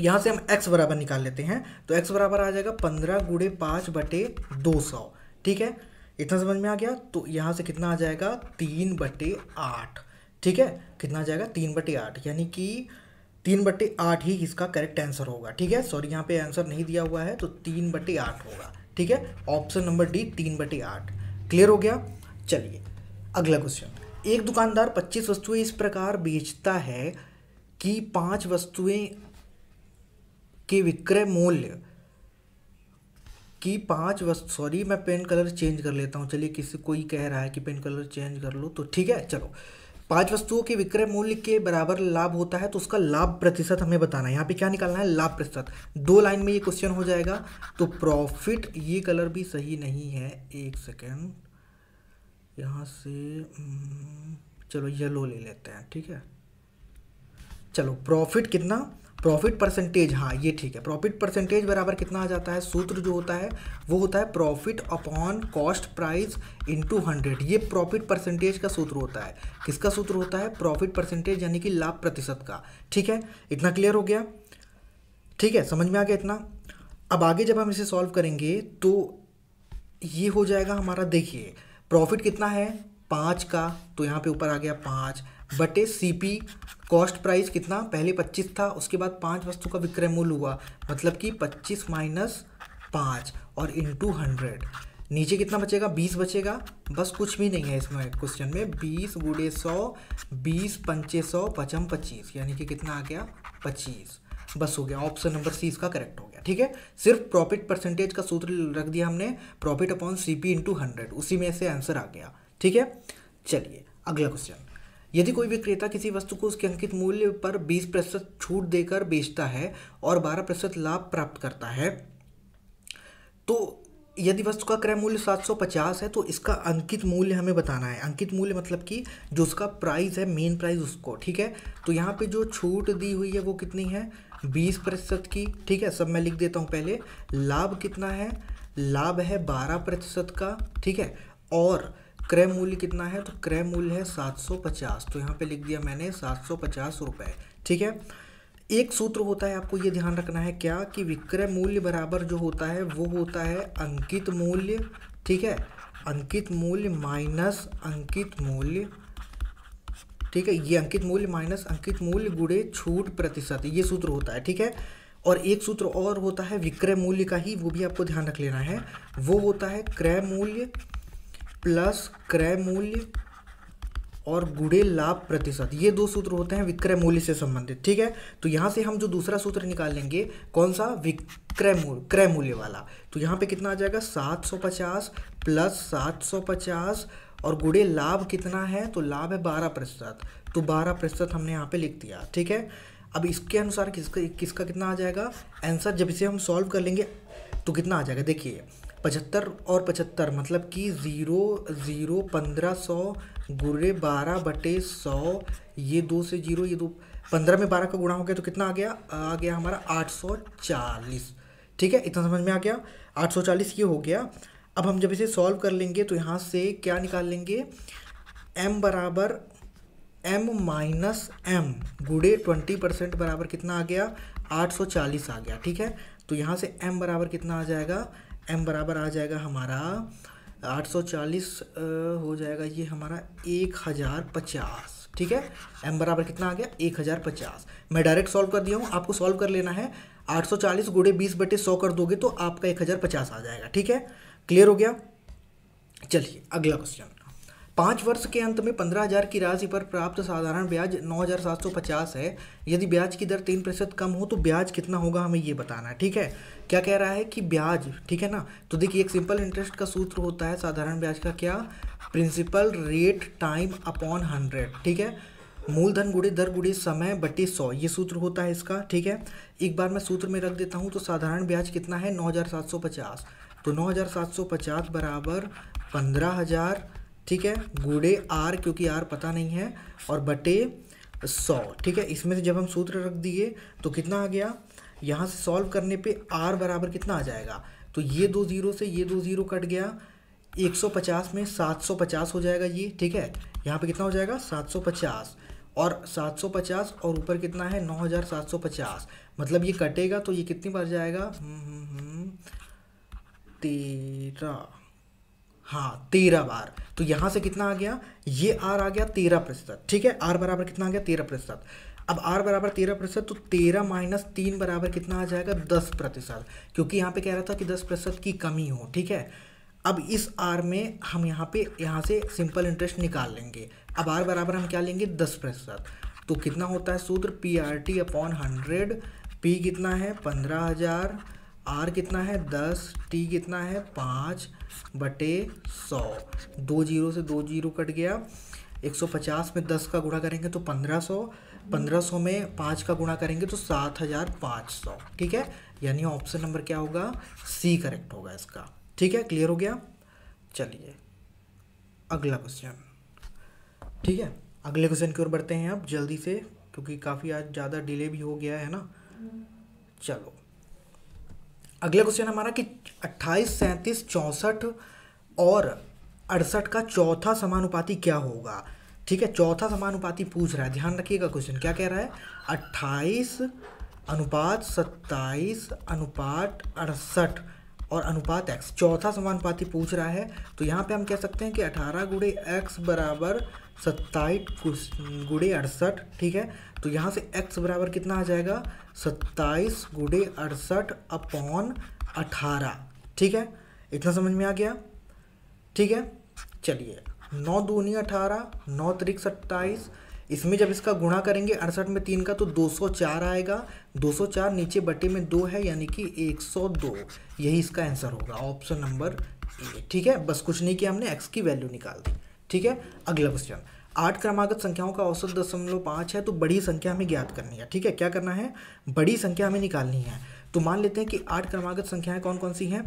यहाँ से हम x बराबर निकाल लेते हैं तो x बराबर आ जाएगा पंद्रह गुड़े पाँच बटे दो सौ ठीक है इतना समझ में आ गया तो यहाँ से कितना आ जाएगा तीन बटे आठ ठीक है कितना आ जाएगा तीन बटे आठ यानी कि तीन बटे आठ ही इसका करेक्ट आंसर होगा ठीक है सॉरी यहाँ पे आंसर नहीं दिया हुआ है तो तीन बटे आठ होगा ठीक है ऑप्शन नंबर डी तीन बटे आठ क्लियर हो गया चलिए अगला क्वेश्चन एक दुकानदार पच्चीस वस्तुएं इस प्रकार बेचता है कि पांच वस्तुएं कि विक्रय मूल्य की पांच वस्तु सॉरी मैं पेन कलर चेंज कर लेता हूँ चलिए किसी कोई कह रहा है कि पेन कलर चेंज कर लो तो ठीक है चलो पांच वस्तुओं के विक्रय मूल्य के बराबर लाभ होता है तो उसका लाभ प्रतिशत हमें बताना है यहाँ पे क्या निकालना है लाभ प्रतिशत दो लाइन में ये क्वेश्चन हो जाएगा तो प्रॉफिट ये कलर भी सही नहीं है एक सेकेंड यहाँ से हम्म, चलो येलो ले लेते हैं ठीक है चलो प्रॉफिट कितना प्रॉफिट परसेंटेज हाँ ये ठीक है प्रॉफिट परसेंटेज बराबर कितना आ जाता है सूत्र जो होता है वो होता है profit upon cost price into hundred ये प्रॉफिट परसेंटेज का सूत्र होता है किसका सूत्र होता है प्रॉफिट परसेंटेज यानी कि लाभ प्रतिशत का ठीक है इतना क्लियर हो गया ठीक है समझ में आ गया इतना अब आगे जब हम इसे सॉल्व करेंगे तो ये हो जाएगा हमारा देखिए प्रॉफिट कितना है पाँच का तो यहाँ पे ऊपर आ गया पाँच बटे सी कॉस्ट प्राइस कितना पहले पच्चीस था उसके बाद पाँच वस्तु का विक्रय मूल्य हुआ मतलब कि पच्चीस माइनस पाँच और इंटू हंड्रेड नीचे कितना बचेगा बीस बचेगा बस कुछ भी नहीं है इसमें क्वेश्चन में बीस गुड़े सौ बीस पंचे सौ पचम पच्चीस यानी कि कितना आ गया पच्चीस बस हो गया ऑप्शन नंबर सी इसका करेक्ट हो गया ठीक है सिर्फ प्रॉफिट परसेंटेज का सूत्र रख दिया हमने profit upon C P into hundred उसी में से आंसर आ गया ठीक है चलिए अगला क्वेश्चन यदि कोई विक्रेता किसी वस्तु को उसके अंकित मूल्य पर 20 प्रतिशत छूट देकर बेचता है और 12 प्रतिशत लाभ प्राप्त करता है तो यदि वस्तु का क्रय मूल्य 750 है तो इसका अंकित मूल्य हमें बताना है अंकित मूल्य मतलब कि जो उसका प्राइस है मेन प्राइस उसको ठीक है तो यहाँ पे जो छूट दी हुई है वो कितनी है 20 प्रतिशत की ठीक है सब मैं लिख देता हूँ पहले लाभ कितना है लाभ है 12 प्रतिशत का ठीक है और क्रय मूल्य कितना है तो क्रय मूल्य है 750 तो यहाँ पे लिख दिया मैंने सात सौ ठीक है एक सूत्र होता है आपको ये ध्यान रखना है क्या कि विक्रय मूल्य बराबर जो होता है वो होता है अंकित मूल्य ठीक है अंकित मूल्य माइनस अंकित मूल्य ठीक है ये अंकित मूल्य माइनस अंकित मूल्य गुड़े छूट प्रतिशत ये सूत्र होता है ठीक है और एक सूत्र और होता है विक्रय मूल्य का ही वो भी आपको ध्यान रख लेना है वो होता है क्रय मूल्य प्लस क्रय मूल्य और गुड़े लाभ प्रतिशत ये दो सूत्र होते हैं विक्रय मूल्य से संबंधित ठीक है तो यहाँ से हम जो दूसरा सूत्र निकालेंगे कौन सा विक्रय मूल्य क्रय मूल्य वाला तो यहाँ पे कितना आ जाएगा 750 प्लस 750 और गुड़े लाभ कितना है तो लाभ है बारह प्रतिशत तो बारह प्रतिशत हमने यहाँ पे लिख दिया ठीक है अब इसके अनुसार किसका किसका कितना आ जाएगा आंसर जब इसे हम सॉल्व कर लेंगे तो कितना आ जाएगा देखिए पचहत्तर और पचहत्तर मतलब कि ज़ीरो ज़ीरो पंद्रह सौ गुरे बारह बटे सौ ये दो से जीरो ये दो पंद्रह में बारह का गुणा हो गया तो कितना आ गया आ गया हमारा आठ सौ चालीस ठीक है इतना समझ में आ गया आठ सौ चालीस ये हो गया अब हम जब इसे सॉल्व कर लेंगे तो यहाँ से क्या निकाल लेंगे एम बराबर एम माइनस एम गुड़े ट्वेंटी परसेंट बराबर कितना आ गया आठ सौ चालीस आ गया ठीक है तो यहाँ से एम बराबर कितना आ जाएगा एम बराबर आ जाएगा हमारा 840 हो जाएगा ये हमारा 1050 ठीक है एम बराबर कितना आ गया 1050 मैं डायरेक्ट सॉल्व कर दिया हूँ आपको सॉल्व कर लेना है 840 सौ चालीस गुड़े बीस बटे सौ कर दोगे तो आपका 1050 आ जाएगा ठीक है क्लियर हो गया चलिए अगला क्वेश्चन पाँच वर्ष के अंत में पंद्रह हज़ार की राशि पर प्राप्त साधारण ब्याज नौ हज़ार सात सौ पचास है यदि ब्याज की दर तीन प्रतिशत कम हो तो ब्याज कितना होगा हमें ये बताना है ठीक है क्या कह रहा है कि ब्याज ठीक है ना तो देखिए एक सिंपल इंटरेस्ट का सूत्र होता है साधारण ब्याज का क्या principal rate time upon hundred ठीक है मूलधन गुड़े दर गुड़े समय बटी सौ ये सूत्र होता है इसका ठीक है एक बार मैं सूत्र में रख देता हूँ तो साधारण ब्याज कितना है नौ हज़ार सात सौ पचास तो नौ हज़ार सात सौ पचास बराबर पंद्रह हज़ार ठीक है गुड़े आर क्योंकि आर पता नहीं है और बटे सौ ठीक है इसमें से जब हम सूत्र रख दिए तो कितना आ गया यहाँ से सॉल्व करने पे आर बराबर कितना आ जाएगा तो ये दो ज़ीरो से ये दो ज़ीरो कट गया 150 में 750 हो जाएगा ये ठीक है यहाँ पे कितना हो जाएगा 750 और 750 और ऊपर कितना है 9750 मतलब ये कटेगा तो ये कितनी बार जाएगा हम्म, हम्म, हम्म, तेरह हाँ तेरह बार तो यहाँ से कितना आ गया ये आर आ गया तेरह प्रतिशत ठीक है आर बराबर कितना आ गया तेरह प्रतिशत अब आर बराबर तेरह प्रतिशत तो तेरह माइनस तीन बराबर कितना आ जाएगा दस प्रतिशत क्योंकि यहाँ पे कह रहा था कि दस प्रतिशत की कमी हो ठीक है अब इस आर में हम यहाँ पे यहाँ से सिंपल इंटरेस्ट निकाल लेंगे अब आर बराबर हम क्या लेंगे दस प्रतिशत तो कितना होता है सूत्र P R T upon hundred P कितना है पंद्रह हज़ार आर कितना है दस टी कितना है पाँच बटे सौ दो जीरो से दो जीरो कट गया एक सौ पचास में दस का गुणा करेंगे तो पंद्रह सौ पंद्रह सौ में 5 का गुणा करेंगे तो सात हज़ार सौ ठीक है यानी ऑप्शन नंबर क्या होगा सी करेक्ट होगा इसका ठीक है क्लियर हो गया चलिए अगला क्वेश्चन ठीक है अगले क्वेश्चन की ओर बढ़ते हैं अब जल्दी से क्योंकि काफ़ी आज ज़्यादा डिले भी हो गया है ना चलो अगला क्वेश्चन हमारा कि अट्ठाईस सैंतीस चौंसठ और अड़सठ का चौथा समानुपाती क्या होगा ठीक है चौथा समानुपाती पूछ रहा है ध्यान रखिएगा क्वेश्चन क्या कह रहा है अट्ठाईस अनुपात सत्ताईस अनुपात अड़सठ और अनुपात एक्स चौथा समानुपाती पूछ रहा है तो यहाँ पे हम कह सकते हैं कि अठारह गुड़े एक्स बराबर सत्ताईस गुड़े अड़सठ ठीक है तो यहाँ से एक्स बराबर कितना आ जाएगा सत्ताईस गुड़े अड़सठ अपॉन अठारह ठीक है इतना समझ में आ गया ठीक है चलिए नौ दूनी अठारह नौ तरीक सत्ताईस इसमें जब इसका गुणा करेंगे अड़सठ में तीन का तो 204 आएगा 204 नीचे बटे में दो है यानी कि 102 यही इसका आंसर होगा ऑप्शन नंबर ए ठीक है बस कुछ नहीं किया हमने एक्स की वैल्यू निकाल दी ठीक है अगला क्वेश्चन आठ क्रमागत संख्याओं का औसत दशमलव पाँच है तो बड़ी संख्या हमें ज्ञात करनी है ठीक है क्या करना है बड़ी संख्या हमें निकालनी है तो मान लेते हैं कि आठ क्रमागत संख्याएं कौन कौन सी हैं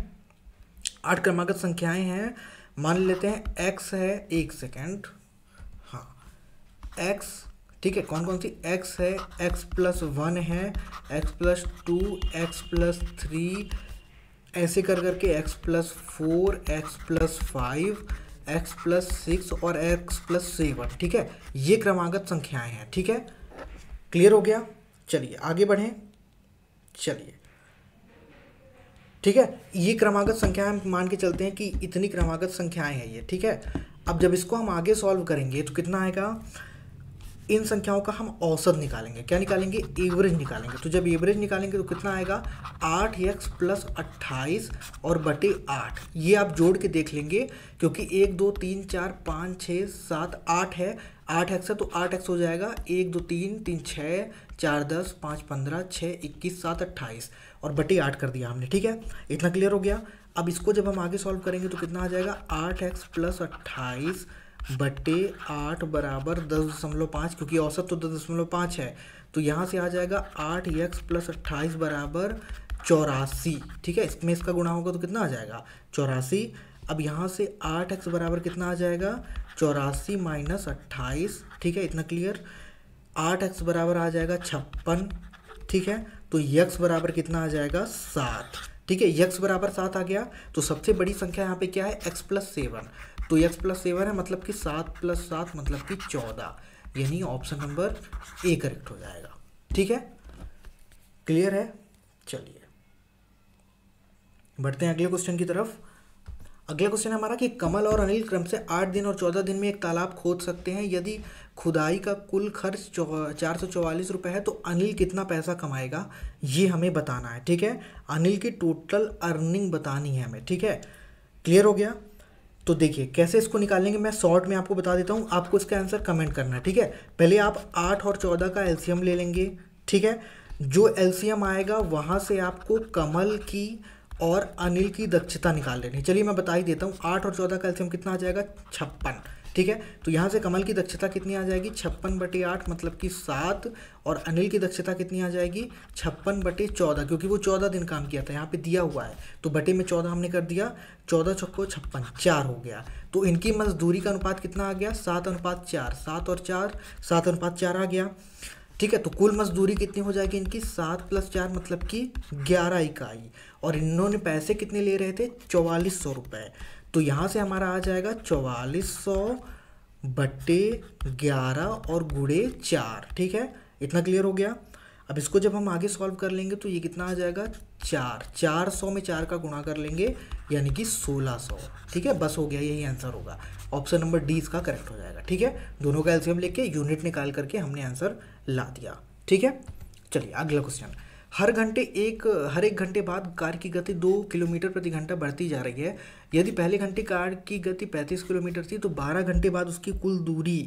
आठ क्रमागत संख्याएं हैं मान लेते हैं एक्स है एक सेकेंड हाँ एक्स ठीक है कौन कौन सी एक्स है एक्स प्लस वन है X plus two X plus three ऐसे कर करके X plus four X plus five X plus six और एक्स प्लस सेवन ठीक है ये क्रमागत संख्याएं हैं ठीक है क्लियर हो गया चलिए आगे बढ़ें चलिए ठीक है ये क्रमागत संख्या हम मान के चलते हैं कि इतनी क्रमागत संख्याएं हैं ये ठीक है अब जब इसको हम आगे सॉल्व करेंगे तो कितना आएगा इन संख्याओं का हम औसत निकालेंगे क्या निकालेंगे एवरेज निकालेंगे तो जब एवरेज निकालेंगे तो कितना आएगा आठ एक्स प्लस अट्ठाईस और बटे आठ ये आप जोड़ के देख लेंगे क्योंकि एक दो तीन चार पाँच छः सात आठ है आठ एक्स है तो आठ एक्स हो जाएगा एक दो तीन तीन छः चार दस पाँच पंद्रह छः इक्कीस सात अट्ठाईस और बटे आठ कर दिया हमने ठीक है इतना क्लियर हो गया अब इसको जब हम आगे सॉल्व करेंगे तो कितना आ जाएगा आठ एक्स प्लस अट्ठाईस बटे आठ बराबर दस दशमलव पाँच क्योंकि औसत तो दस दशमलव पाँच है तो यहाँ से आ जाएगा आठ एक्स प्लस अट्ठाईस बराबर चौरासी ठीक है इसमें इसका गुणा होगा तो कितना आ जाएगा चौरासी अब यहाँ से आठ एक्स बराबर कितना आ जाएगा चौरासी माइनस अट्ठाईस ठीक है इतना क्लियर आठ एक्स बराबर आ जाएगा छप्पन ठीक है तो यक्स बराबर कितना आ जाएगा सात ठीक है यक्स बराबर सात आ गया तो सबसे बड़ी संख्या यहाँ पे क्या है एक्स प्लस सेवन तो यक्स प्लस सेवन है मतलब कि सात प्लस सात मतलब कि चौदह यानी ऑप्शन नंबर ए करेक्ट हो जाएगा ठीक है क्लियर है चलिए बढ़ते हैं अगले क्वेश्चन की तरफ अगला क्वेश्चन हमारा कि कमल और अनिल क्रम से आठ दिन और चौदह दिन में एक तालाब खोद सकते हैं यदि खुदाई का कुल खर्च चार सौ चौवालीस रुपये है तो अनिल कितना पैसा कमाएगा ये हमें बताना है ठीक है अनिल की टोटल अर्निंग बतानी है हमें ठीक है क्लियर हो गया तो देखिए कैसे इसको निकालेंगे मैं शॉर्ट में आपको बता देता हूँ आपको इसका आंसर कमेंट करना है ठीक है पहले आप आठ और चौदह का एल्सियम ले लेंगे ठीक है जो एल्सियम आएगा वहाँ से आपको कमल की और अनिल की दक्षता निकाल लेनी चलिए मैं बता ही देता हूँ आठ और चौदह का एल्सियम कितना आ जाएगा छप्पन ठीक है तो यहाँ से कमल की दक्षता कितनी आ जाएगी छप्पन बटे आठ मतलब कि सात और अनिल की दक्षता कितनी आ जाएगी छप्पन बटे चौदह क्योंकि वो चौदह दिन काम किया था यहाँ पे दिया हुआ है तो बटे में चौदह हमने कर दिया चौदह छक्को छप्पन चार हो गया तो इनकी मजदूरी का अनुपात कितना आ गया सात अनुपात चार सात और चार सात अनुपात चार आ गया ठीक है तो कुल मजदूरी कितनी हो जाएगी इनकी सात प्लस चार मतलब कि ग्यारह इकाई और इन्होंने पैसे कितने ले रहे थे चौवालीस सौ रुपये तो यहाँ से हमारा आ जाएगा चौवालीस सौ बट्टे ग्यारह और गुड़े चार ठीक है इतना क्लियर हो गया अब इसको जब हम आगे सॉल्व कर लेंगे तो ये कितना आ जाएगा चार चार सौ में चार का गुणा कर लेंगे यानी कि सोलह सौ ठीक है बस हो गया यही आंसर होगा ऑप्शन नंबर डी इसका करेक्ट हो जाएगा ठीक है दोनों का एल्सियम लेके यूनिट निकाल करके हमने आंसर ला दिया ठीक है चलिए अगला क्वेश्चन हर घंटे एक हर एक घंटे बाद कार की गति दो किलोमीटर प्रति घंटा बढ़ती जा रही है यदि पहले घंटे कार की गति पैंतीस किलोमीटर थी तो बारह घंटे बाद उसकी कुल दूरी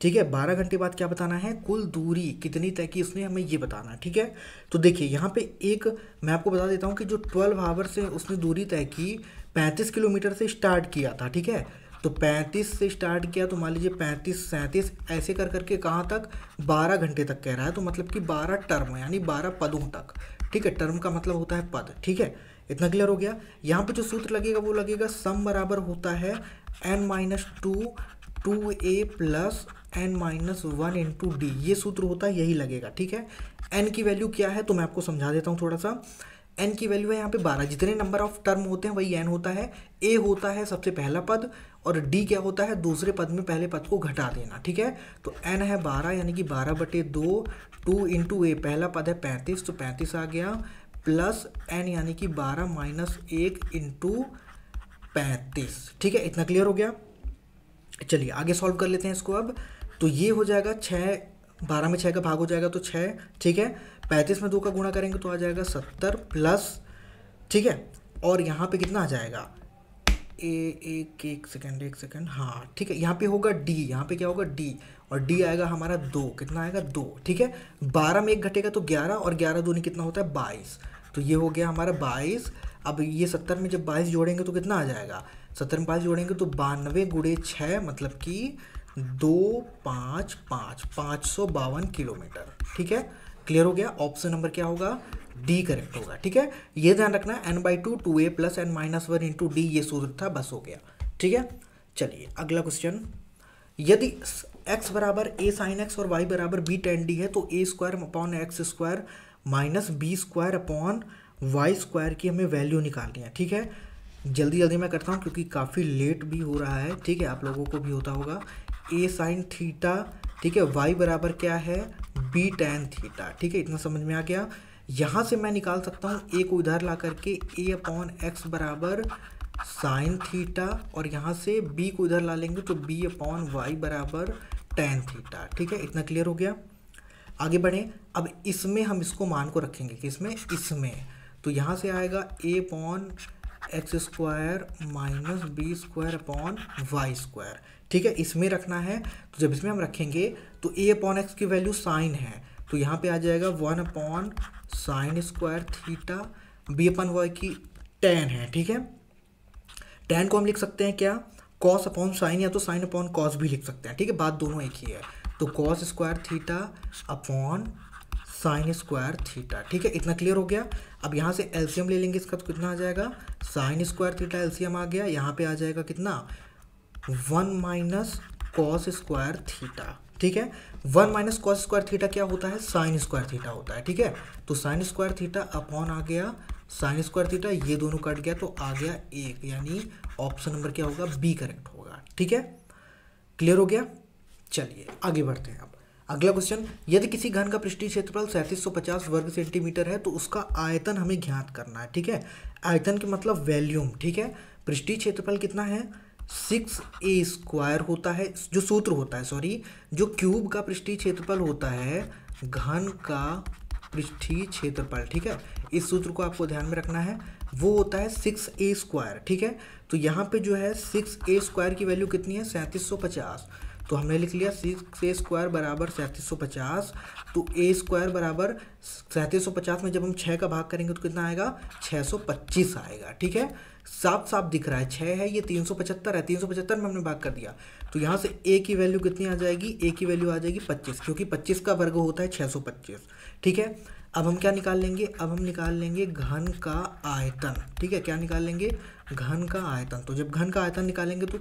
ठीक है बारह घंटे बाद क्या बताना है कुल दूरी कितनी तय की उसने हमें ये बताना ठीक है तो देखिए यहाँ पे एक मैं आपको बता देता हूँ कि जो ट्वेल्व आवर से उसने दूरी तय की पैंतीस किलोमीटर से स्टार्ट किया था ठीक है तो 35 से स्टार्ट किया तो मान लीजिए 35 सैंतीस ऐसे कर करके कहाँ तक 12 घंटे तक कह रहा है तो मतलब कि 12 टर्म यानी 12 पदों तक ठीक है टर्म का मतलब होता है पद ठीक है इतना क्लियर हो गया यहाँ पे जो सूत्र लगेगा वो लगेगा सम बराबर होता है N minus two two A plus N minus one into D ये सूत्र होता है यही लगेगा ठीक है एन की वैल्यू क्या है तो मैं आपको समझा देता हूँ थोड़ा सा एन की वैल्यू है यहाँ पे बारह जितने नंबर ऑफ टर्म होते हैं वही एन होता है ए होता है सबसे पहला पद और डी क्या होता है दूसरे पद में पहले पद को घटा देना ठीक है तो एन है बारह यानी कि बारह बटे दो टू इंटू ए पहला पद है पैंतीस तो पैंतीस आ गया प्लस एन यानी कि बारह माइनस एक इंटू पैंतीस ठीक है इतना क्लियर हो गया चलिए आगे सॉल्व कर लेते हैं इसको अब तो ये हो जाएगा छः बारह में छः का भाग हो जाएगा तो छः ठीक है पैंतीस में दो का गुणा करेंगे तो आ जाएगा सत्तर प्लस ठीक है और यहाँ पे कितना आ जाएगा ए एक एक सेकेंड एक सेकेंड हाँ ठीक है यहाँ पे होगा डी यहाँ पे क्या होगा डी और डी आएगा हमारा दो कितना आएगा दो ठीक है बारह में एक घटेगा तो ग्यारह और ग्यारह दूनी कितना होता है बाईस तो ये हो गया हमारा बाईस अब ये सत्तर में जब बाईस जोड़ेंगे तो कितना आ जाएगा सत्तर में बाईस जोड़ेंगे तो बानवे गुड़े छः मतलब कि दो पाँच पाँच पाँच सौ बावन किलोमीटर ठीक है क्लियर हो गया ऑप्शन नंबर क्या होगा डी करेक्ट होगा ठीक है ये ध्यान रखना N by two two A plus N minus one into D ये सूत्र था बस हो गया ठीक है चलिए अगला क्वेश्चन यदि एक्स बराबर ए साइन एक्स और वाई बराबर बी टेन डी है तो A square upon X square minus B square upon Y square की हमें वैल्यू निकालनी है ठीक है जल्दी जल्दी मैं करता हूँ क्योंकि काफ़ी लेट भी हो रहा है ठीक है आप लोगों को भी होता होगा ए साइन थीटा ठीक है वाई बराबर क्या है बी टेन थीटा ठीक है इतना समझ में आ गया यहाँ से मैं निकाल सकता हूँ ए को उधर ला करके ए अपॉन एक्स बराबर साइन थीटा और यहाँ से बी को उधर ला लेंगे तो बी अपॉन वाई बराबर टेन थीटा ठीक है इतना क्लियर हो गया आगे बढ़े अब इसमें हम इसको मान को रखेंगे कि इसमें इसमें तो यहाँ से आएगा A upon X square minus B square upon Y square ठीक है इसमें रखना है तो जब इसमें हम रखेंगे तो ए अपॉन एक्स की वैल्यू साइन है तो यहाँ पे आ जाएगा one upon sine square theta B upon Y की टेन है ठीक है टेन को हम लिख सकते हैं क्या कॉस अपॉन साइन या तो साइन अपॉन कॉस भी लिख सकते हैं ठीक है बात दोनों एक ही है तो cos square theta upon sine square theta ठीक है इतना क्लियर हो गया अब यहाँ से एलसीएम ले लेंगे इसका तो कितना आ जाएगा साइन स्क्वायर थीटा एलसीएम आ गया यहाँ पे आ जाएगा कितना one minus cos square theta ठीक है one minus cos square theta क्या होता है साइन स्क्वायर थीटा होता है ठीक है तो साइन स्क्वायर थीटा अपॉन आ गया साइन स्क्वायर थीटा ये दोनों कट गया तो आ गया एक यानी ऑप्शन नंबर क्या होगा बी करेक्ट होगा ठीक है क्लियर हो गया चलिए आगे बढ़ते हैं अब अगला क्वेश्चन यदि किसी घन का पृष्ठीय क्षेत्रफल सैंतीस वर्ग सेंटीमीटर है तो उसका आयतन हमें ज्ञात करना है ठीक है आयतन के मतलब वैल्यूम ठीक है पृष्ठीय क्षेत्रफल कितना है सिक्स ए स्क्वायर होता है जो सूत्र होता है सॉरी जो क्यूब का पृष्ठीय क्षेत्रफल होता है घन का पृष्ठीय क्षेत्रफल ठीक है इस सूत्र को आपको ध्यान में रखना है वो होता है सिक्स ए स्क्वायर ठीक है तो यहाँ पे जो है सिक्स ए स्क्वायर की वैल्यू कितनी है सैंतीस सौ पचास तो हमने लिख लिया सिक्स ए स्क्वायर बराबर सैंतीस सौ पचास तो ए स्क्वायर बराबर सैंतीस सौ पचास में जब हम छः का भाग करेंगे तो कितना आएगा छः सौ पच्चीस आएगा ठीक है साफ साफ दिख रहा है छः है ये तीन सौ पचहत्तर है तीन सौ पचहत्तर में हमने भाग कर दिया तो यहाँ से ए की वैल्यू कितनी आ जाएगी ए की वैल्यू आ जाएगी पच्चीस क्योंकि पच्चीस का वर्ग होता है छः सौ पच्चीस ठीक है अब हम क्या निकाल लेंगे अब हम निकाल लेंगे घन का आयतन ठीक है क्या निकाल लेंगे घन का आयतन तो जब घन का आयतन निकालेंगे तो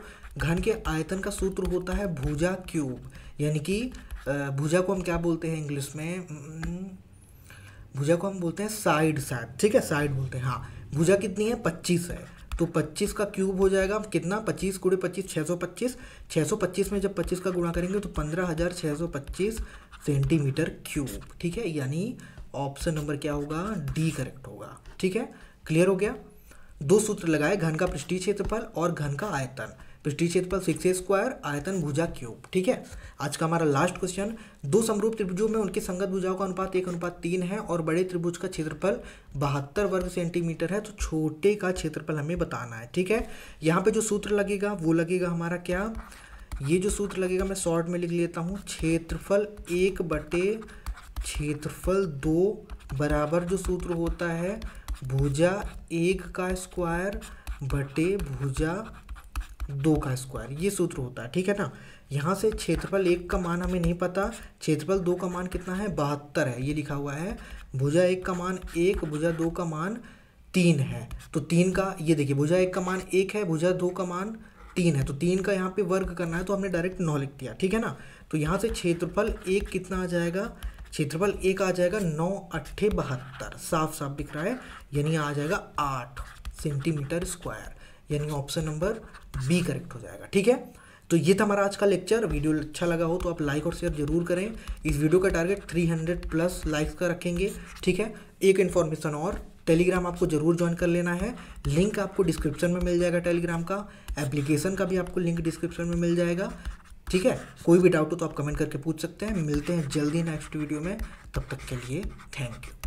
घन के आयतन का सूत्र होता है भुजा क्यूब यानी कि भुजा को हम क्या बोलते हैं इंग्लिश में हम्म, भुजा को हम बोलते हैं साइड साइड ठीक है साइड बोलते हैं हाँ भुजा कितनी है पच्चीस है तो 25 का क्यूब हो जाएगा कितना 25 कूड़े पच्चीस छः सौ पच्चीस छः सौ पच्चीस में जब 25 का गुणा करेंगे तो पंद्रह हज़ार छः सौ पच्चीस सेंटीमीटर क्यूब ठीक है यानी ऑप्शन नंबर क्या होगा डी करेक्ट होगा ठीक है क्लियर हो गया दो सूत्र लगाए घन का पृष्ठीय क्षेत्रफल और घन का आयतन पृष्ठीय क्षेत्रफल सिक्स स्क्वायर आयतन भुजा क्यूब ठीक है आज का हमारा लास्ट क्वेश्चन दो समरूप त्रिभुजों में उनके संगत भुजाओं का अनुपात एक अनुपात तीन है और बड़े त्रिभुज का क्षेत्रफल बहत्तर वर्ग सेंटीमीटर है तो छोटे का क्षेत्रफल हमें बताना है ठीक है यहाँ पे जो सूत्र लगेगा वो लगेगा हमारा क्या ये जो सूत्र लगेगा मैं शॉर्ट में लिख लेता हूँ क्षेत्रफल एक बटे क्षेत्रफल दो बराबर जो सूत्र होता है भुजा एक का स्क्वायर बटे भुजा दो का स्क्वायर ये सूत्र होता है ठीक है ना यहाँ से क्षेत्रफल एक का मान हमें नहीं पता क्षेत्रफल दो का मान कितना है बहत्तर है ये लिखा हुआ है भुजा एक का मान एक भुजा दो का मान तीन है तो तीन का ये देखिए भुजा एक का मान एक है भुजा दो का मान तीन है तो तीन का यहाँ पे वर्ग करना है तो हमने डायरेक्ट नौ लिख दिया ठीक है ना तो यहाँ से क्षेत्रफल एक कितना आ जाएगा क्षेत्रफल एक आ जाएगा नौ अट्ठे बहत्तर साफ साफ दिख रहा है यानी आ जाएगा आठ सेंटीमीटर स्क्वायर यानी ऑप्शन नंबर बी करेक्ट हो जाएगा ठीक है तो ये था हमारा आज का लेक्चर वीडियो अच्छा लगा हो तो आप लाइक और शेयर जरूर करें इस वीडियो का टारगेट 300 प्लस लाइक्स का रखेंगे ठीक है एक इन्फॉर्मेशन और टेलीग्राम आपको ज़रूर ज्वाइन कर लेना है लिंक आपको डिस्क्रिप्शन में मिल जाएगा टेलीग्राम का एप्लीकेशन का भी आपको लिंक डिस्क्रिप्शन में मिल जाएगा ठीक है कोई भी डाउट हो तो आप कमेंट करके पूछ सकते हैं मिलते हैं जल्दी नेक्स्ट वीडियो में तब तक के लिए थैंक यू